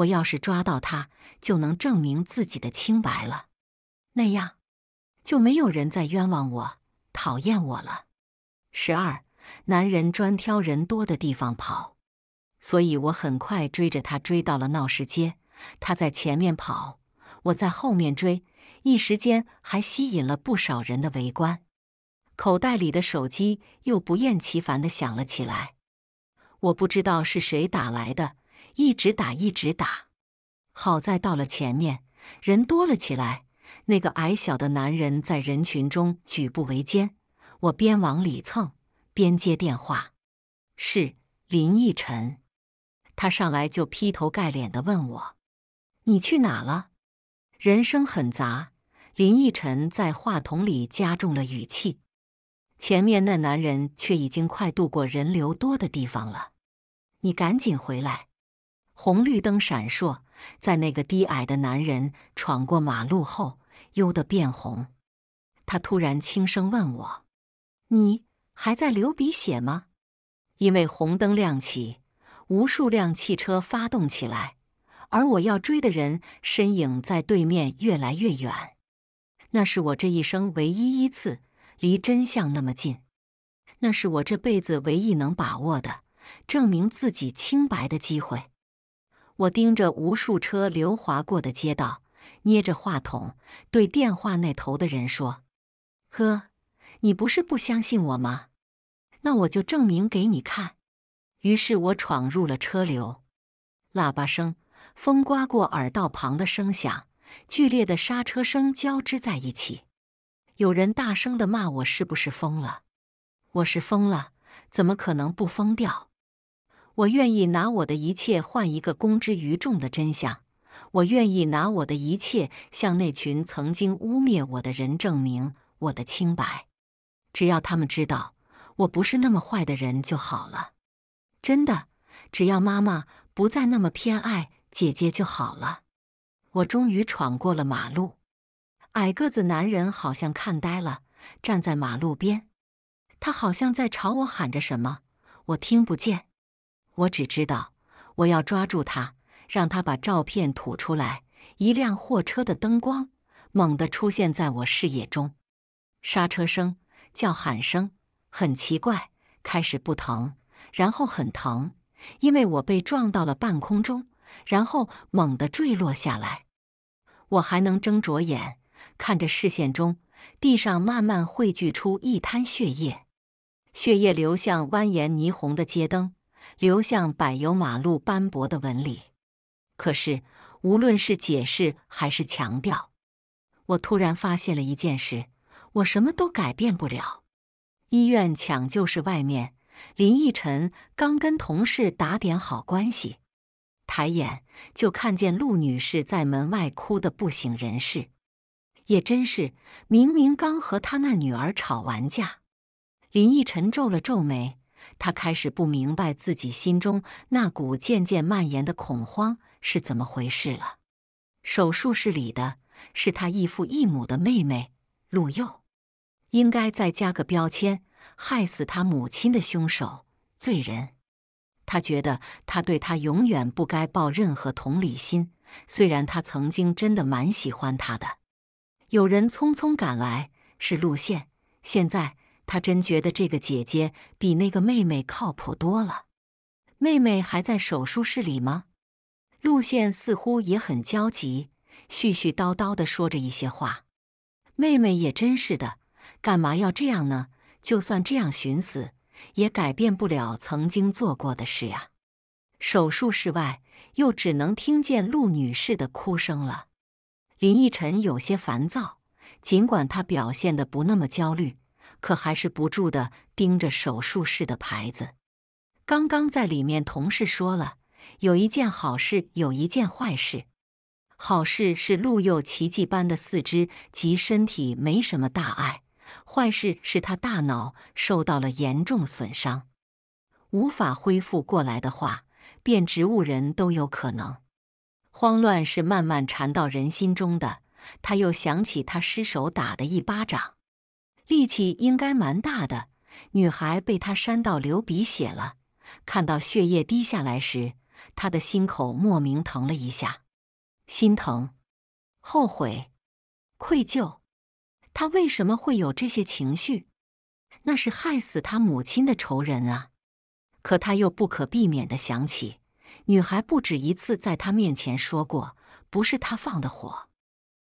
我要是抓到他，就能证明自己的清白了，那样就没有人再冤枉我、讨厌我了。十二，男人专挑人多的地方跑，所以我很快追着他追到了闹市街。他在前面跑，我在后面追，一时间还吸引了不少人的围观。口袋里的手机又不厌其烦地响了起来，我不知道是谁打来的。一直打，一直打。好在到了前面，人多了起来。那个矮小的男人在人群中举步维艰。我边往里蹭，边接电话。是林奕晨。他上来就劈头盖脸的问我：“你去哪了？”人声很杂。林奕晨在话筒里加重了语气：“前面那男人却已经快度过人流多的地方了。你赶紧回来！”红绿灯闪烁，在那个低矮的男人闯过马路后，悠得变红。他突然轻声问我：“你还在流鼻血吗？”因为红灯亮起，无数辆汽车发动起来，而我要追的人身影在对面越来越远。那是我这一生唯一一次离真相那么近，那是我这辈子唯一能把握的证明自己清白的机会。我盯着无数车流划过的街道，捏着话筒对电话那头的人说：“呵，你不是不相信我吗？那我就证明给你看。”于是我闯入了车流，喇叭声、风刮过耳道旁的声响、剧烈的刹车声交织在一起。有人大声地骂我：“是不是疯了？”我是疯了，怎么可能不疯掉？我愿意拿我的一切换一个公之于众的真相。我愿意拿我的一切向那群曾经污蔑我的人证明我的清白。只要他们知道我不是那么坏的人就好了。真的，只要妈妈不再那么偏爱姐姐就好了。我终于闯过了马路。矮个子男人好像看呆了，站在马路边。他好像在朝我喊着什么，我听不见。我只知道，我要抓住他，让他把照片吐出来。一辆货车的灯光猛地出现在我视野中，刹车声、叫喊声，很奇怪。开始不疼，然后很疼，因为我被撞到了半空中，然后猛地坠落下来。我还能睁着眼，看着视线中地上慢慢汇聚出一滩血液，血液流向蜿蜒霓虹的街灯。流向柏油马路斑驳的纹理。可是，无论是解释还是强调，我突然发现了一件事：我什么都改变不了。医院抢救室外面，林奕晨刚跟同事打点好关系，抬眼就看见陆女士在门外哭得不省人事。也真是，明明刚和他那女儿吵完架，林奕晨皱了皱眉。他开始不明白自己心中那股渐渐蔓延的恐慌是怎么回事了。手术室里的，是他异父异母的妹妹陆佑，应该再加个标签：害死他母亲的凶手、罪人。他觉得他对他永远不该抱任何同理心，虽然他曾经真的蛮喜欢他的。有人匆匆赶来，是陆现。现在。他真觉得这个姐姐比那个妹妹靠谱多了。妹妹还在手术室里吗？陆宪似乎也很焦急，絮絮叨叨的说着一些话。妹妹也真是的，干嘛要这样呢？就算这样寻死，也改变不了曾经做过的事呀。手术室外又只能听见陆女士的哭声了。林奕晨有些烦躁，尽管他表现的不那么焦虑。可还是不住的盯着手术室的牌子。刚刚在里面，同事说了有一件好事，有一件坏事。好事是陆佑奇迹般的四肢及身体没什么大碍；坏事是他大脑受到了严重损伤，无法恢复过来的话，变植物人都有可能。慌乱是慢慢缠到人心中的。他又想起他失手打的一巴掌。力气应该蛮大的，女孩被他扇到流鼻血了。看到血液滴下来时，他的心口莫名疼了一下，心疼、后悔、愧疚，他为什么会有这些情绪？那是害死他母亲的仇人啊！可他又不可避免地想起，女孩不止一次在他面前说过，不是他放的火，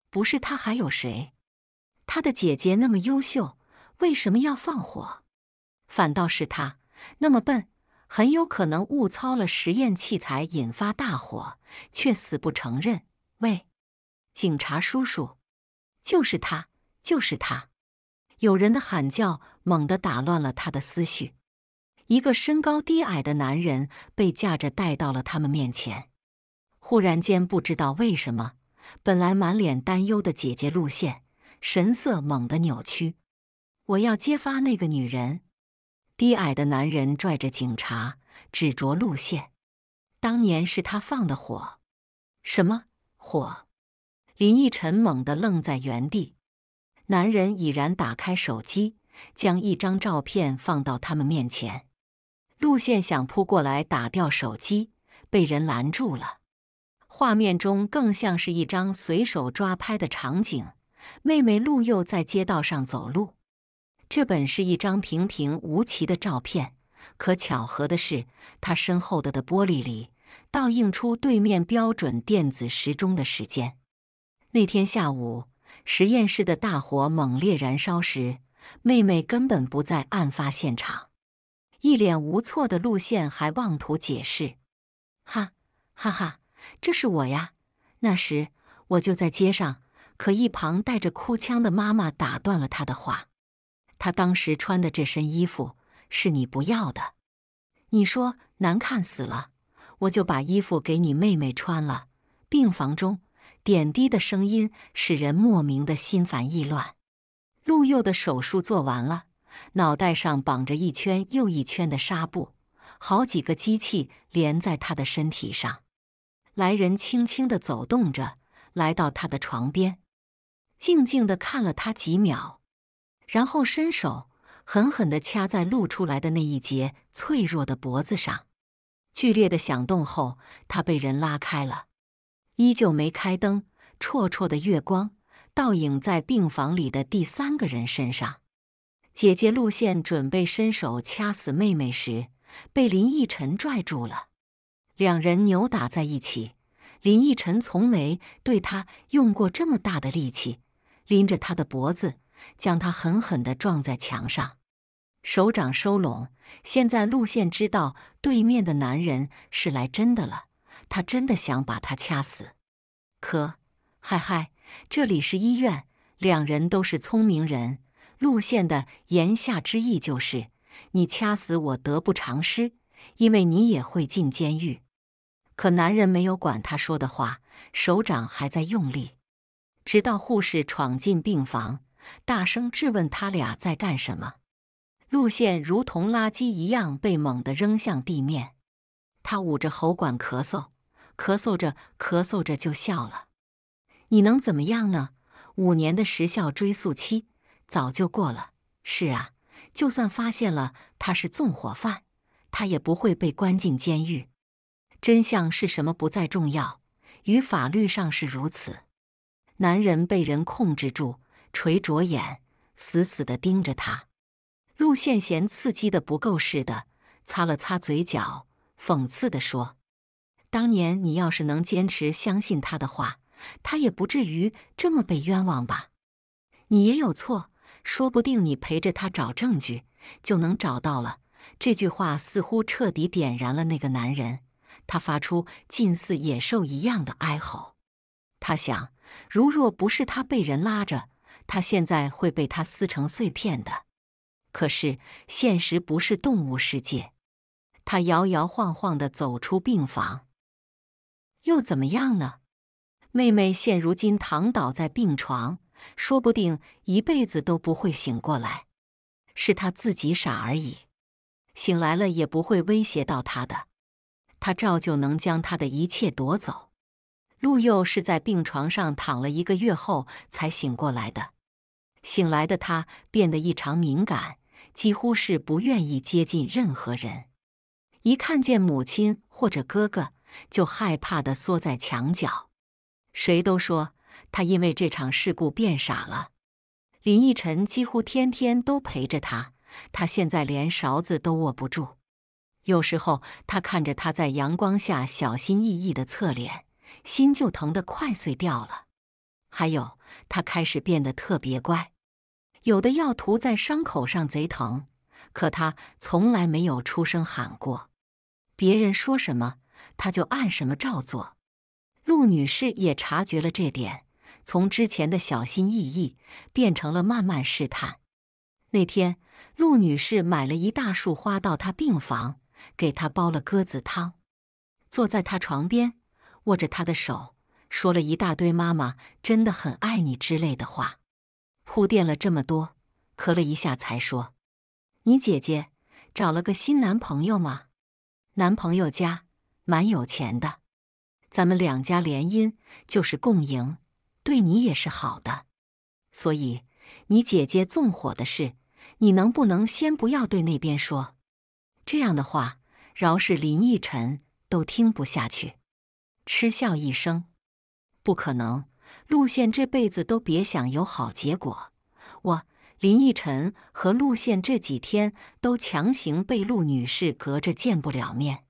不是他，还有谁？他的姐姐那么优秀。为什么要放火？反倒是他那么笨，很有可能误操了实验器材，引发大火，却死不承认。喂，警察叔叔，就是他，就是他！有人的喊叫猛地打乱了他的思绪。一个身高低矮的男人被架着带到了他们面前。忽然间，不知道为什么，本来满脸担忧的姐姐路线神色猛地扭曲。我要揭发那个女人！低矮的男人拽着警察指着路线。当年是他放的火，什么火？林奕晨猛地愣在原地。男人已然打开手机，将一张照片放到他们面前。陆线想扑过来打掉手机，被人拦住了。画面中更像是一张随手抓拍的场景：妹妹陆佑在街道上走路。这本是一张平平无奇的照片，可巧合的是，他身后的的玻璃里倒映出对面标准电子时钟的时间。那天下午，实验室的大火猛烈燃烧时，妹妹根本不在案发现场。一脸无措的路线还妄图解释：“哈哈哈，这是我呀。”那时我就在街上，可一旁带着哭腔的妈妈打断了他的话。他当时穿的这身衣服是你不要的，你说难看死了，我就把衣服给你妹妹穿了。病房中点滴的声音使人莫名的心烦意乱。陆佑的手术做完了，脑袋上绑着一圈又一圈的纱布，好几个机器连在他的身体上。来人轻轻的走动着，来到他的床边，静静的看了他几秒。然后伸手狠狠地掐在露出来的那一截脆弱的脖子上，剧烈的响动后，他被人拉开了，依旧没开灯，绰绰的月光倒影在病房里的第三个人身上。姐姐陆线准备伸手掐死妹妹时，被林奕晨拽住了，两人扭打在一起。林奕晨从没对她用过这么大的力气，拎着她的脖子。将他狠狠地撞在墙上，手掌收拢。现在陆宪知道对面的男人是来真的了，他真的想把他掐死。可，嗨嗨，这里是医院，两人都是聪明人。陆宪的言下之意就是：你掐死我得不偿失，因为你也会进监狱。可男人没有管他说的话，手掌还在用力，直到护士闯进病房。大声质问他俩在干什么？路线如同垃圾一样被猛地扔向地面。他捂着喉管咳嗽，咳嗽着，咳嗽着就笑了。你能怎么样呢？五年的时效追诉期早就过了。是啊，就算发现了他是纵火犯，他也不会被关进监狱。真相是什么不再重要，于法律上是如此。男人被人控制住。垂着眼，死死地盯着他。陆羡贤刺激的不够似的，擦了擦嘴角，讽刺地说：“当年你要是能坚持相信他的话，他也不至于这么被冤枉吧？你也有错，说不定你陪着他找证据，就能找到了。”这句话似乎彻底点燃了那个男人，他发出近似野兽一样的哀嚎。他想，如若不是他被人拉着，他现在会被他撕成碎片的。可是现实不是动物世界。他摇摇晃晃地走出病房，又怎么样呢？妹妹现如今躺倒在病床，说不定一辈子都不会醒过来。是他自己傻而已。醒来了也不会威胁到他的，他照旧能将他的一切夺走。陆佑是在病床上躺了一个月后才醒过来的。醒来的他变得异常敏感，几乎是不愿意接近任何人。一看见母亲或者哥哥，就害怕地缩在墙角。谁都说他因为这场事故变傻了。林奕晨几乎天天都陪着他，他现在连勺子都握不住。有时候他看着他在阳光下小心翼翼的侧脸，心就疼得快碎掉了。还有，他开始变得特别乖。有的药涂在伤口上贼疼，可他从来没有出声喊过。别人说什么，他就按什么照做。陆女士也察觉了这点，从之前的小心翼翼变成了慢慢试探。那天，陆女士买了一大束花到他病房，给他煲了鸽子汤，坐在他床边，握着他的手，说了一大堆“妈妈真的很爱你”之类的话。铺垫了这么多，咳了一下才说：“你姐姐找了个新男朋友吗？男朋友家蛮有钱的，咱们两家联姻就是共赢，对你也是好的。所以你姐姐纵火的事，你能不能先不要对那边说？这样的话，饶是林奕晨都听不下去，嗤笑一声：不可能。”陆宪这辈子都别想有好结果。我林奕晨和陆宪这几天都强行被陆女士隔着见不了面。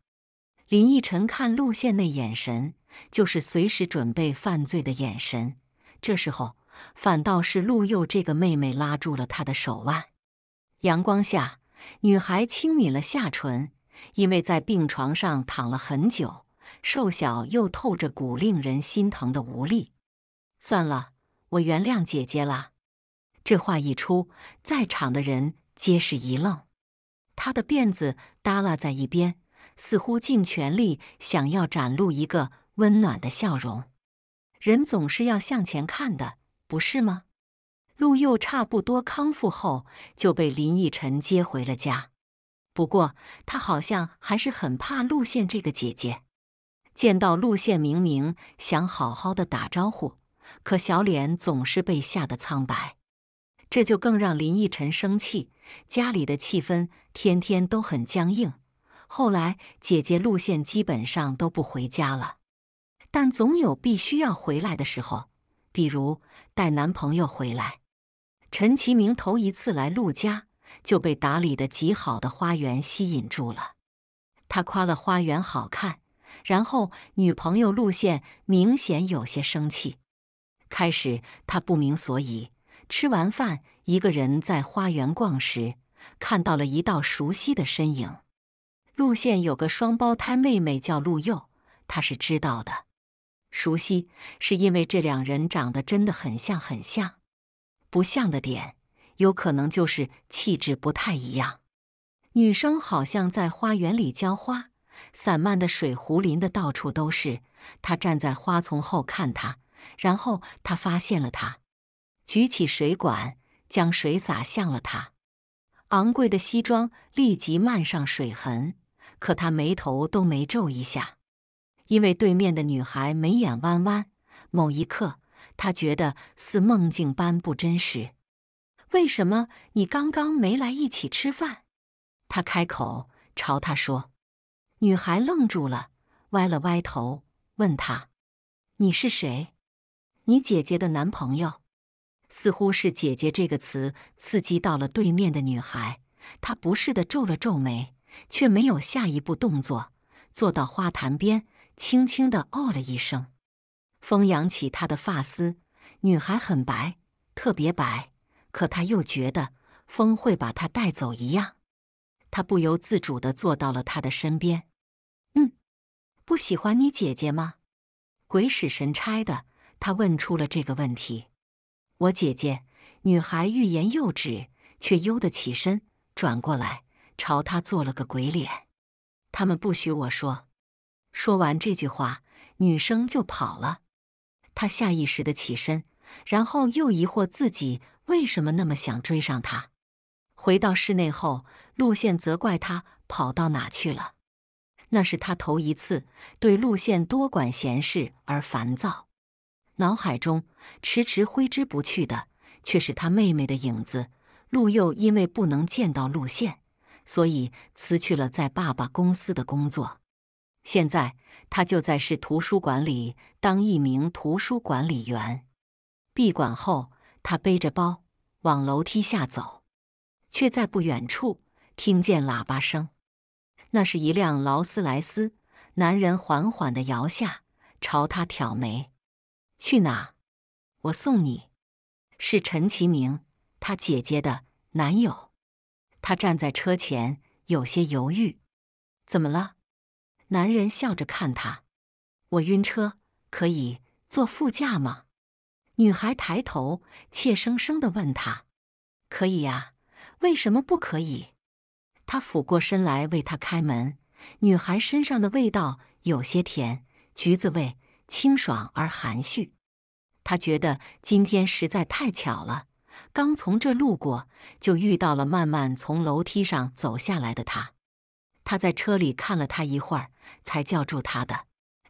林奕晨看陆宪那眼神，就是随时准备犯罪的眼神。这时候，反倒是陆佑这个妹妹拉住了他的手腕。阳光下，女孩轻抿了下唇，因为在病床上躺了很久，瘦小又透着股令人心疼的无力。算了，我原谅姐姐了。这话一出，在场的人皆是一愣。她的辫子耷拉在一边，似乎尽全力想要展露一个温暖的笑容。人总是要向前看的，不是吗？陆佑差不多康复后，就被林奕晨接回了家。不过他好像还是很怕陆羡这个姐姐。见到陆羡，明明想好好的打招呼。可小脸总是被吓得苍白，这就更让林奕晨生气。家里的气氛天天都很僵硬。后来姐姐路线基本上都不回家了，但总有必须要回来的时候，比如带男朋友回来。陈其明头一次来陆家，就被打理的极好的花园吸引住了。他夸了花园好看，然后女朋友路线明显有些生气。开始，他不明所以。吃完饭，一个人在花园逛时，看到了一道熟悉的身影。陆线有个双胞胎妹妹叫陆佑，他是知道的。熟悉是因为这两人长得真的很像，很像。不像的点，有可能就是气质不太一样。女生好像在花园里浇花，散漫的水壶淋的到处都是。他站在花丛后看她。然后他发现了她，举起水管将水洒向了她。昂贵的西装立即漫上水痕，可他眉头都没皱一下，因为对面的女孩眉眼弯弯。某一刻，他觉得似梦境般不真实。为什么你刚刚没来一起吃饭？他开口朝她说。女孩愣住了，歪了歪头，问他：“你是谁？”你姐姐的男朋友，似乎是“姐姐”这个词刺激到了对面的女孩，她不适的皱了皱眉，却没有下一步动作，坐到花坛边，轻轻的哦了一声。风扬起她的发丝，女孩很白，特别白，可她又觉得风会把她带走一样，她不由自主的坐到了他的身边。嗯，不喜欢你姐姐吗？鬼使神差的。他问出了这个问题，我姐姐女孩欲言又止，却悠得起身，转过来朝他做了个鬼脸。他们不许我说。说完这句话，女生就跑了。他下意识的起身，然后又疑惑自己为什么那么想追上他。回到室内后，陆现责怪他跑到哪去了。那是他头一次对陆现多管闲事而烦躁。脑海中迟迟挥之不去的，却是他妹妹的影子。陆佑因为不能见到陆宪，所以辞去了在爸爸公司的工作。现在他就在市图书馆里当一名图书管理员。闭馆后，他背着包往楼梯下走，却在不远处听见喇叭声。那是一辆劳斯莱斯。男人缓缓的摇下，朝他挑眉。去哪？我送你。是陈其明，他姐姐的男友。他站在车前，有些犹豫。怎么了？男人笑着看他。我晕车，可以坐副驾吗？女孩抬头，怯生生的问他。可以呀，为什么不可以？他俯过身来为他开门。女孩身上的味道有些甜，橘子味。清爽而含蓄，他觉得今天实在太巧了。刚从这路过，就遇到了慢慢从楼梯上走下来的他。他在车里看了他一会儿，才叫住他的。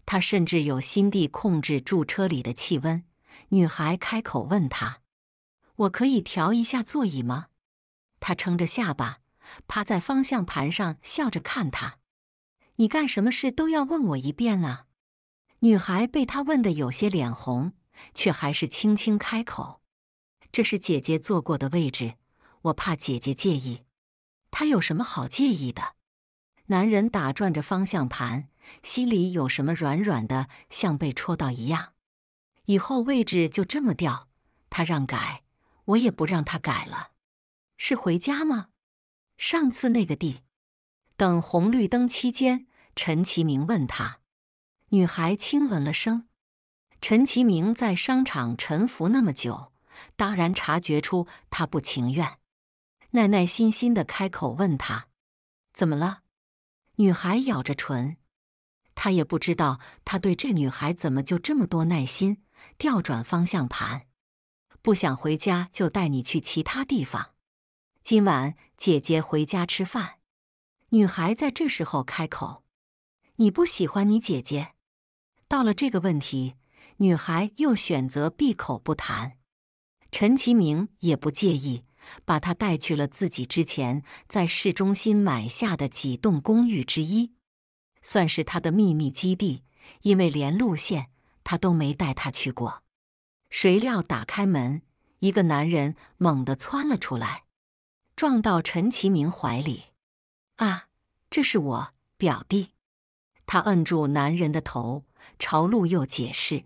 他甚至有心地控制住车里的气温。女孩开口问他：“我可以调一下座椅吗？”他撑着下巴，趴在方向盘上笑着看他：“你干什么事都要问我一遍啊？”女孩被他问得有些脸红，却还是轻轻开口：“这是姐姐坐过的位置，我怕姐姐介意。”他有什么好介意的？男人打转着方向盘，心里有什么软软的，像被戳到一样。以后位置就这么掉，他让改，我也不让他改了。是回家吗？上次那个地，等红绿灯期间，陈其明问他。女孩轻吻了声，陈其明在商场沉浮那么久，当然察觉出她不情愿，耐心心的开口问她怎么了。女孩咬着唇，他也不知道他对这女孩怎么就这么多耐心。调转方向盘，不想回家就带你去其他地方。今晚姐姐回家吃饭，女孩在这时候开口，你不喜欢你姐姐？到了这个问题，女孩又选择闭口不谈。陈其明也不介意，把她带去了自己之前在市中心买下的几栋公寓之一，算是他的秘密基地，因为连路线他都没带她去过。谁料打开门，一个男人猛地窜了出来，撞到陈其明怀里。“啊，这是我表弟！”他摁住男人的头。朝陆又解释：“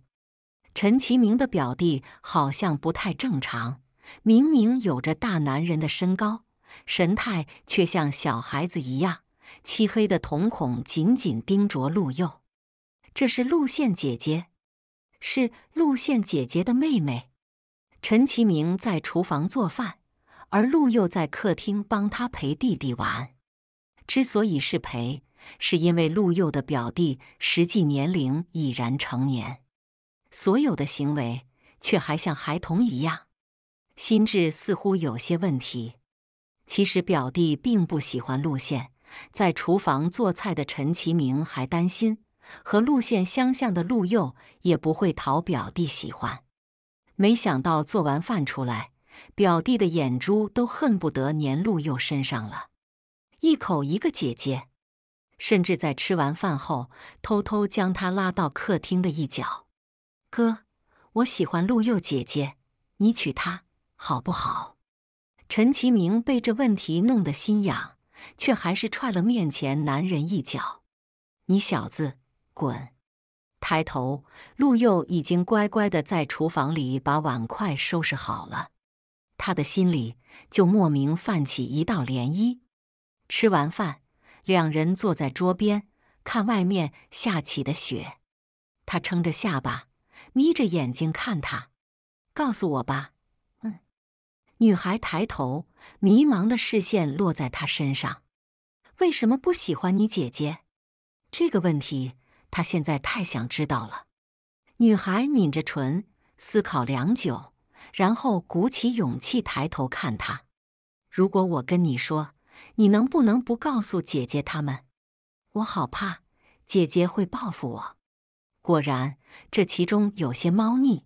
陈其明的表弟好像不太正常，明明有着大男人的身高，神态却像小孩子一样。漆黑的瞳孔紧紧盯着陆佑，这是陆羡姐姐，是陆羡姐姐的妹妹。陈其明在厨房做饭，而陆佑在客厅帮他陪弟弟玩。之所以是陪。”是因为陆佑的表弟实际年龄已然成年，所有的行为却还像孩童一样，心智似乎有些问题。其实表弟并不喜欢陆宪，在厨房做菜的陈其明还担心，和陆宪相像的陆佑也不会讨表弟喜欢。没想到做完饭出来，表弟的眼珠都恨不得粘陆佑身上了，一口一个姐姐。甚至在吃完饭后，偷偷将他拉到客厅的一角。哥，我喜欢陆佑姐姐，你娶她好不好？陈其明被这问题弄得心痒，却还是踹了面前男人一脚。你小子滚！抬头，陆佑已经乖乖的在厨房里把碗筷收拾好了。他的心里就莫名泛起一道涟漪。吃完饭。两人坐在桌边，看外面下起的雪。他撑着下巴，眯着眼睛看他。告诉我吧，嗯？女孩抬头，迷茫的视线落在他身上。为什么不喜欢你姐姐？这个问题，他现在太想知道了。女孩抿着唇，思考良久，然后鼓起勇气抬头看他。如果我跟你说……你能不能不告诉姐姐他们？我好怕，姐姐会报复我。果然，这其中有些猫腻。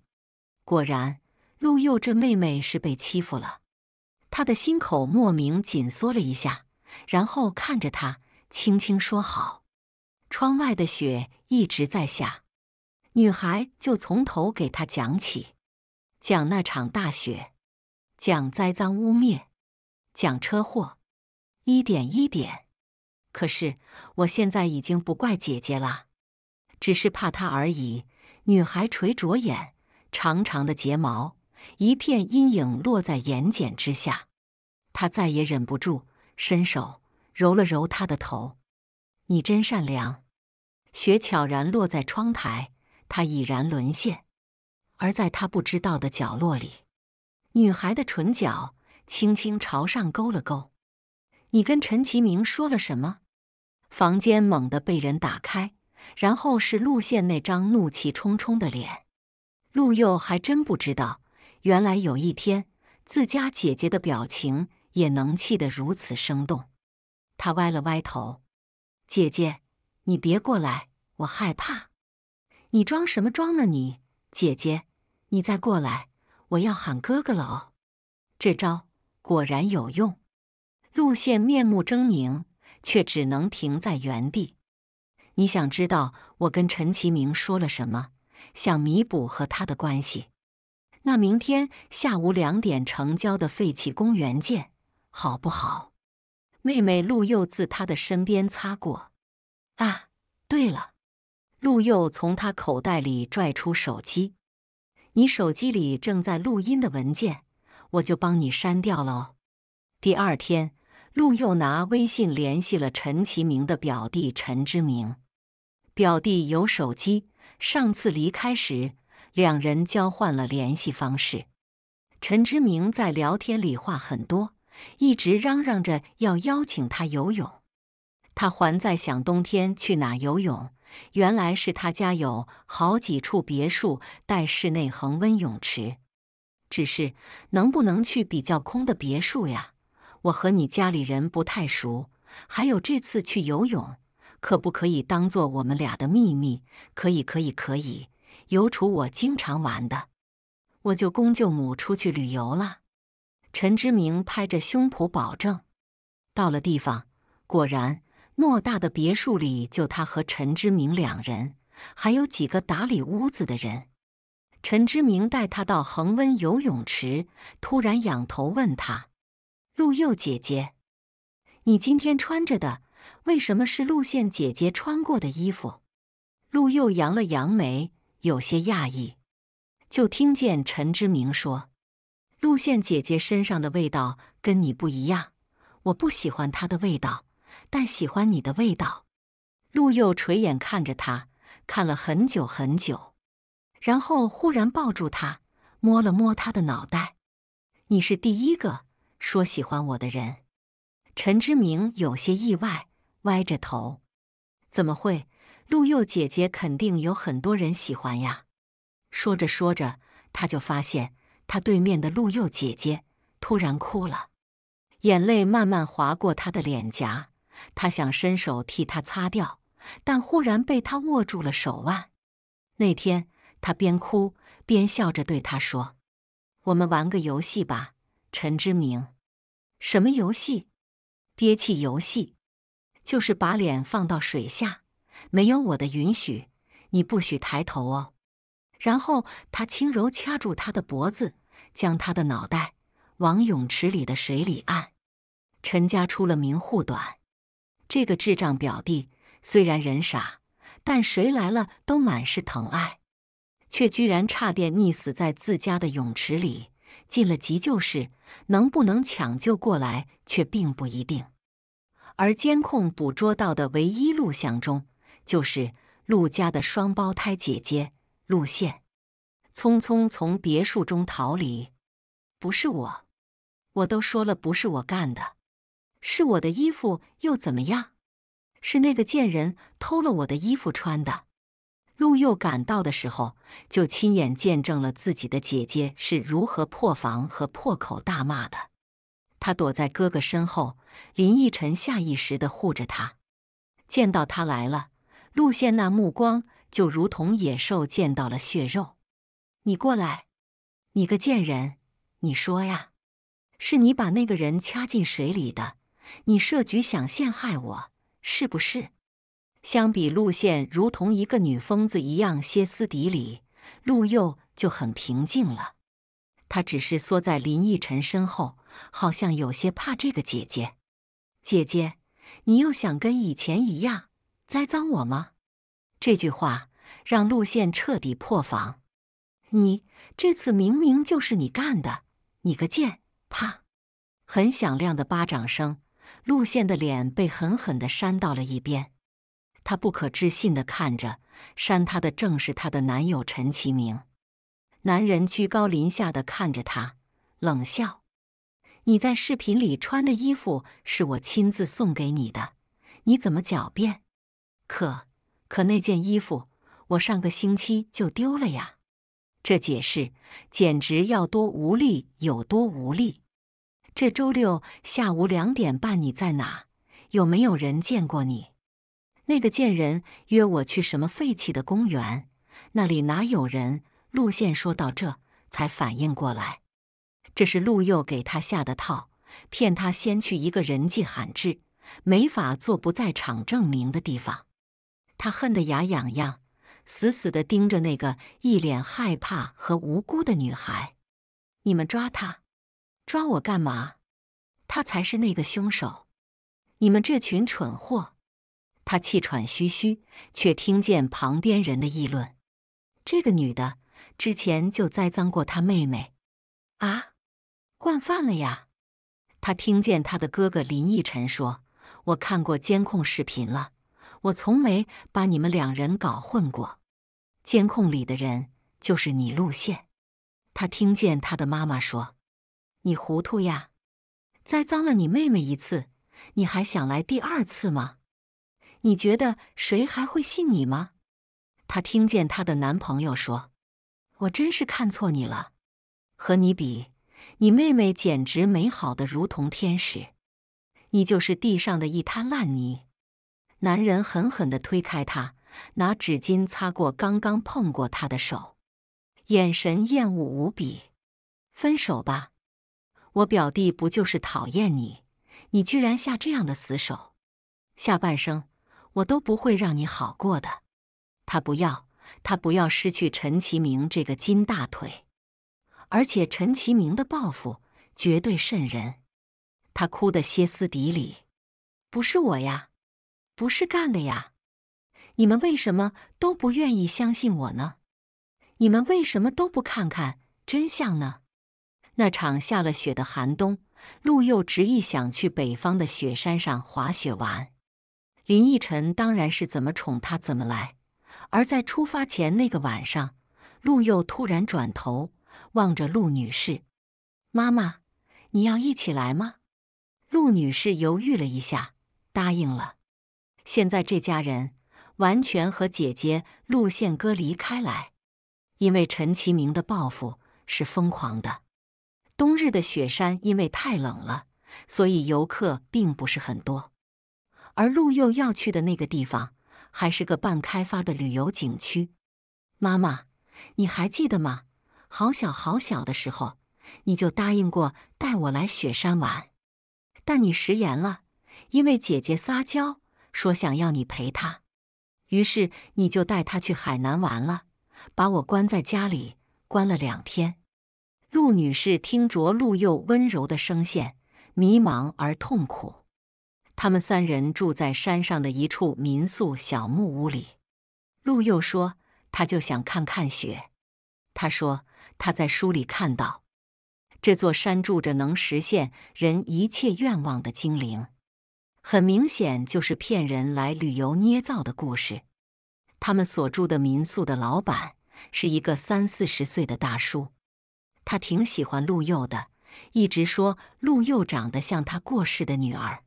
果然，陆佑这妹妹是被欺负了。他的心口莫名紧缩了一下，然后看着她，轻轻说：“好。”窗外的雪一直在下，女孩就从头给他讲起，讲那场大雪，讲栽赃污蔑，讲车祸。一点一点，可是我现在已经不怪姐姐了，只是怕她而已。女孩垂着眼，长长的睫毛，一片阴影落在眼睑之下。她再也忍不住，伸手揉了揉她的头。你真善良。雪悄然落在窗台，她已然沦陷。而在她不知道的角落里，女孩的唇角轻轻朝上勾了勾。你跟陈其明说了什么？房间猛地被人打开，然后是陆现那张怒气冲冲的脸。陆佑还真不知道，原来有一天自家姐姐的表情也能气得如此生动。他歪了歪头：“姐姐，你别过来，我害怕。”“你装什么装呢你？”“姐姐，你再过来，我要喊哥哥了哦。”这招果然有用。路线面目狰狞，却只能停在原地。你想知道我跟陈其明说了什么，想弥补和他的关系？那明天下午两点，城郊的废弃公园见，好不好？妹妹陆佑自他的身边擦过。啊，对了，陆佑从他口袋里拽出手机，你手机里正在录音的文件，我就帮你删掉了。哦。第二天。陆又拿微信联系了陈其明的表弟陈之明，表弟有手机，上次离开时两人交换了联系方式。陈之明在聊天里话很多，一直嚷嚷着要邀请他游泳。他还在想冬天去哪游泳，原来是他家有好几处别墅带室内恒温泳池，只是能不能去比较空的别墅呀？我和你家里人不太熟，还有这次去游泳，可不可以当做我们俩的秘密？可以，可以，可以。游池我经常玩的，我就公舅母出去旅游了。陈之明拍着胸脯保证。到了地方，果然偌大的别墅里就他和陈之明两人，还有几个打理屋子的人。陈之明带他到恒温游泳池，突然仰头问他。陆佑姐姐，你今天穿着的为什么是陆羡姐姐穿过的衣服？陆佑扬了扬眉，有些讶异，就听见陈之明说：“陆羡姐姐身上的味道跟你不一样，我不喜欢她的味道，但喜欢你的味道。”陆佑垂眼看着他，看了很久很久，然后忽然抱住他，摸了摸他的脑袋：“你是第一个。”说喜欢我的人，陈之明有些意外，歪着头。怎么会？陆佑姐姐肯定有很多人喜欢呀。说着说着，他就发现他对面的陆佑姐姐突然哭了，眼泪慢慢划过他的脸颊。他想伸手替她擦掉，但忽然被她握住了手腕。那天，他边哭边笑着对她说：“我们玩个游戏吧，陈之明。”什么游戏？憋气游戏，就是把脸放到水下，没有我的允许，你不许抬头哦。然后他轻柔掐住他的脖子，将他的脑袋往泳池里的水里按。陈家出了名护短，这个智障表弟虽然人傻，但谁来了都满是疼爱，却居然差点溺死在自家的泳池里。进了急救室，能不能抢救过来却并不一定。而监控捕捉到的唯一录像中，就是陆家的双胞胎姐姐陆宪，匆匆从别墅中逃离。不是我，我都说了不是我干的。是我的衣服又怎么样？是那个贱人偷了我的衣服穿的。陆佑赶到的时候，就亲眼见证了自己的姐姐是如何破防和破口大骂的。他躲在哥哥身后，林奕晨下意识的护着他。见到他来了，陆羡那目光就如同野兽见到了血肉。你过来，你个贱人，你说呀，是你把那个人掐进水里的，你设局想陷害我，是不是？相比陆现如同一个女疯子一样歇斯底里，陆佑就很平静了。他只是缩在林奕晨身后，好像有些怕这个姐姐。姐姐，你又想跟以前一样栽赃我吗？这句话让陆现彻底破防。你这次明明就是你干的，你个贱！啪，很响亮的巴掌声，陆现的脸被狠狠地扇到了一边。他不可置信的看着，扇他的正是他的男友陈其明。男人居高临下的看着他，冷笑：“你在视频里穿的衣服是我亲自送给你的，你怎么狡辩？可可那件衣服我上个星期就丢了呀！这解释简直要多无力有多无力。这周六下午两点半你在哪？有没有人见过你？”那个贱人约我去什么废弃的公园？那里哪有人？陆宪说到这才反应过来，这是陆佑给他下的套，骗他先去一个人迹罕至、没法做不在场证明的地方。他恨得牙痒痒，死死的盯着那个一脸害怕和无辜的女孩。你们抓他，抓我干嘛？他才是那个凶手！你们这群蠢货！他气喘吁吁，却听见旁边人的议论：“这个女的之前就栽赃过他妹妹，啊，惯犯了呀！”他听见他的哥哥林奕晨说：“我看过监控视频了，我从没把你们两人搞混过。监控里的人就是你路线。”他听见他的妈妈说：“你糊涂呀，栽赃了你妹妹一次，你还想来第二次吗？”你觉得谁还会信你吗？她听见她的男朋友说：“我真是看错你了，和你比，你妹妹简直美好的如同天使，你就是地上的一滩烂泥。”男人狠狠的推开她，拿纸巾擦过刚刚碰过她的手，眼神厌恶无比。分手吧，我表弟不就是讨厌你，你居然下这样的死手，下半生。我都不会让你好过的。他不要，他不要失去陈其明这个金大腿。而且陈其明的报复绝对渗人。他哭得歇斯底里，不是我呀，不是干的呀。你们为什么都不愿意相信我呢？你们为什么都不看看真相呢？那场下了雪的寒冬，陆佑执意想去北方的雪山上滑雪玩。林奕晨当然是怎么宠他怎么来，而在出发前那个晚上，陆佑突然转头望着陆女士：“妈妈，你要一起来吗？”陆女士犹豫了一下，答应了。现在这家人完全和姐姐陆宪哥离开来，因为陈其明的报复是疯狂的。冬日的雪山因为太冷了，所以游客并不是很多。而陆佑要去的那个地方，还是个半开发的旅游景区。妈妈，你还记得吗？好小好小的时候，你就答应过带我来雪山玩，但你食言了。因为姐姐撒娇说想要你陪她，于是你就带她去海南玩了，把我关在家里关了两天。陆女士听着陆佑温柔的声线，迷茫而痛苦。他们三人住在山上的一处民宿小木屋里。陆佑说：“他就想看看雪。”他说：“他在书里看到这座山住着能实现人一切愿望的精灵，很明显就是骗人来旅游捏造的故事。”他们所住的民宿的老板是一个三四十岁的大叔，他挺喜欢陆佑的，一直说陆佑长得像他过世的女儿。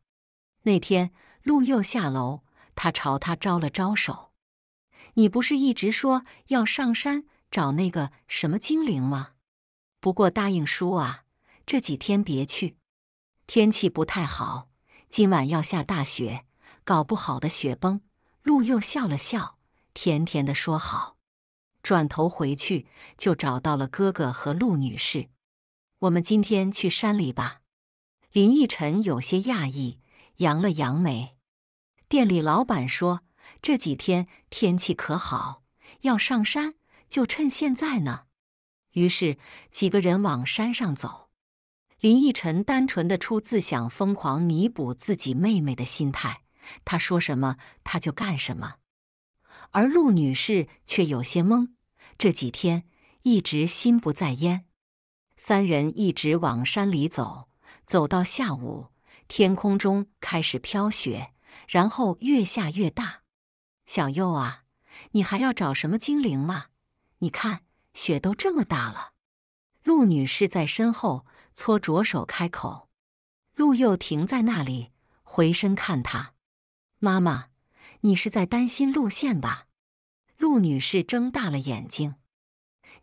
那天，陆佑下楼，他朝他招了招手：“你不是一直说要上山找那个什么精灵吗？不过答应叔啊，这几天别去，天气不太好，今晚要下大雪，搞不好的雪崩。”陆佑笑了笑，甜甜的说：“好。”转头回去就找到了哥哥和陆女士：“我们今天去山里吧。”林奕晨有些讶异。扬了扬眉，店里老板说：“这几天天气可好，要上山就趁现在呢。”于是几个人往山上走。林奕晨单纯的出自想疯狂弥补自己妹妹的心态，他说什么他就干什么。而陆女士却有些懵，这几天一直心不在焉。三人一直往山里走，走到下午。天空中开始飘雪，然后越下越大。小佑啊，你还要找什么精灵吗？你看雪都这么大了。陆女士在身后搓着手开口。陆佑停在那里，回身看他。妈妈，你是在担心路线吧？陆女士睁大了眼睛。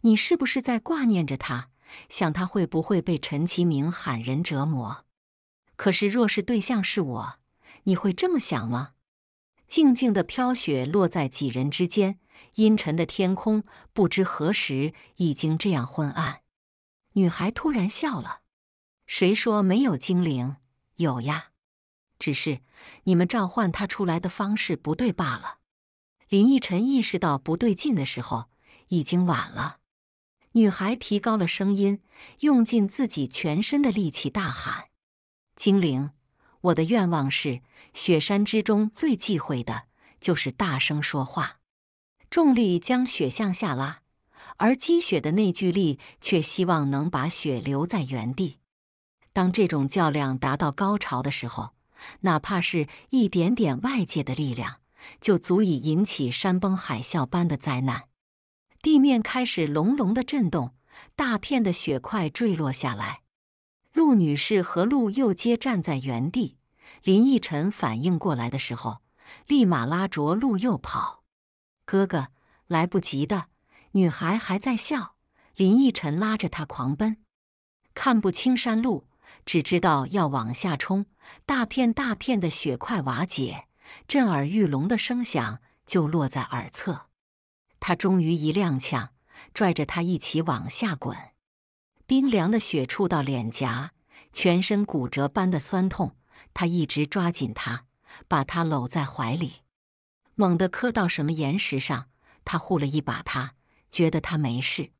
你是不是在挂念着他？想他会不会被陈其明喊人折磨？可是，若是对象是我，你会这么想吗？静静的飘雪落在几人之间，阴沉的天空不知何时已经这样昏暗。女孩突然笑了：“谁说没有精灵？有呀，只是你们召唤他出来的方式不对罢了。”林奕晨意识到不对劲的时候，已经晚了。女孩提高了声音，用尽自己全身的力气大喊。精灵，我的愿望是：雪山之中最忌讳的就是大声说话。重力将雪向下拉，而积雪的内聚力却希望能把雪留在原地。当这种较量达到高潮的时候，哪怕是一点点外界的力量，就足以引起山崩海啸般的灾难。地面开始隆隆的震动，大片的雪块坠落下来。陆女士和陆佑皆站在原地，林奕晨反应过来的时候，立马拉着陆佑跑。哥哥，来不及的，女孩还在笑。林奕晨拉着他狂奔，看不清山路，只知道要往下冲。大片大片的雪块瓦解，震耳欲聋的声响就落在耳侧。他终于一踉跄，拽着她一起往下滚。冰凉的雪触到脸颊，全身骨折般的酸痛。他一直抓紧他，把他搂在怀里。猛地磕到什么岩石上，他护了一把，他觉得他没事。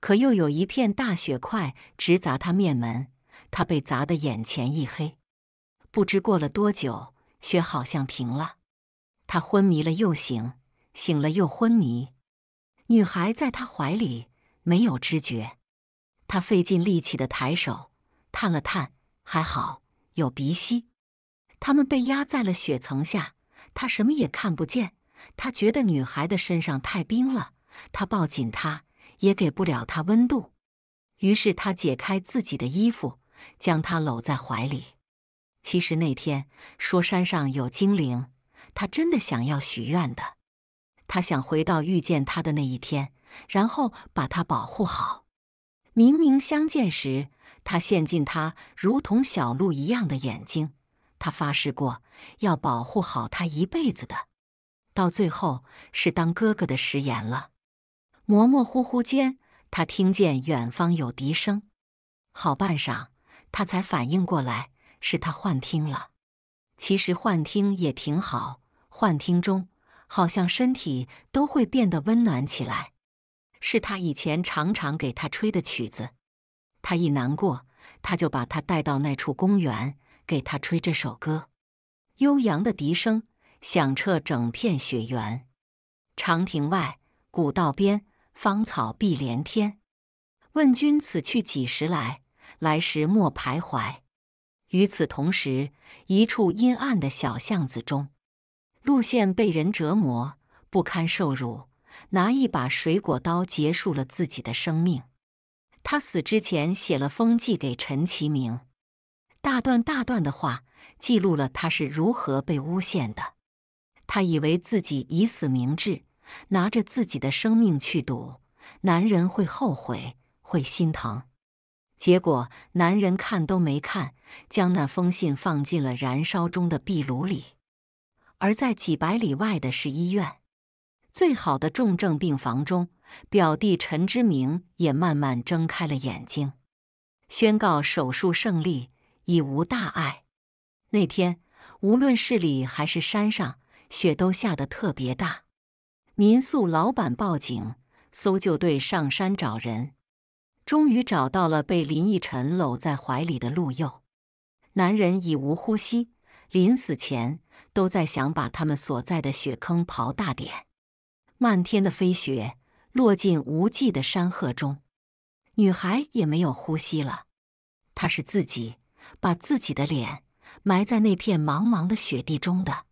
可又有一片大雪块直砸他面门，他被砸得眼前一黑。不知过了多久，雪好像停了。他昏迷了又醒，醒了又昏迷。女孩在他怀里没有知觉。他费尽力气的抬手探了探，还好有鼻息。他们被压在了雪层下，他什么也看不见。他觉得女孩的身上太冰了，他抱紧她，也给不了她温度。于是他解开自己的衣服，将她搂在怀里。其实那天说山上有精灵，他真的想要许愿的。他想回到遇见她的那一天，然后把她保护好。明明相见时，他陷进他如同小鹿一样的眼睛。他发誓过要保护好他一辈子的，到最后是当哥哥的食言了。模模糊糊间，他听见远方有笛声，好半晌他才反应过来是他幻听了。其实幻听也挺好，幻听中好像身体都会变得温暖起来。是他以前常常给他吹的曲子，他一难过，他就把他带到那处公园，给他吹这首歌。悠扬的笛声响彻整片雪原，长亭外，古道边，芳草碧连天。问君此去几时来？来时莫徘徊。与此同时，一处阴暗的小巷子中，路线被人折磨，不堪受辱。拿一把水果刀结束了自己的生命。他死之前写了封寄给陈其明，大段大段的话记录了他是如何被诬陷的。他以为自己以死明志，拿着自己的生命去赌，男人会后悔，会心疼。结果男人看都没看，将那封信放进了燃烧中的壁炉里。而在几百里外的是医院。最好的重症病房中，表弟陈之明也慢慢睁开了眼睛，宣告手术胜利，已无大碍。那天，无论市里还是山上，雪都下得特别大。民宿老板报警，搜救队上山找人，终于找到了被林奕晨搂在怀里的陆佑。男人已无呼吸，临死前都在想把他们所在的雪坑刨大点。漫天的飞雪落进无际的山壑中，女孩也没有呼吸了。她是自己把自己的脸埋在那片茫茫的雪地中的。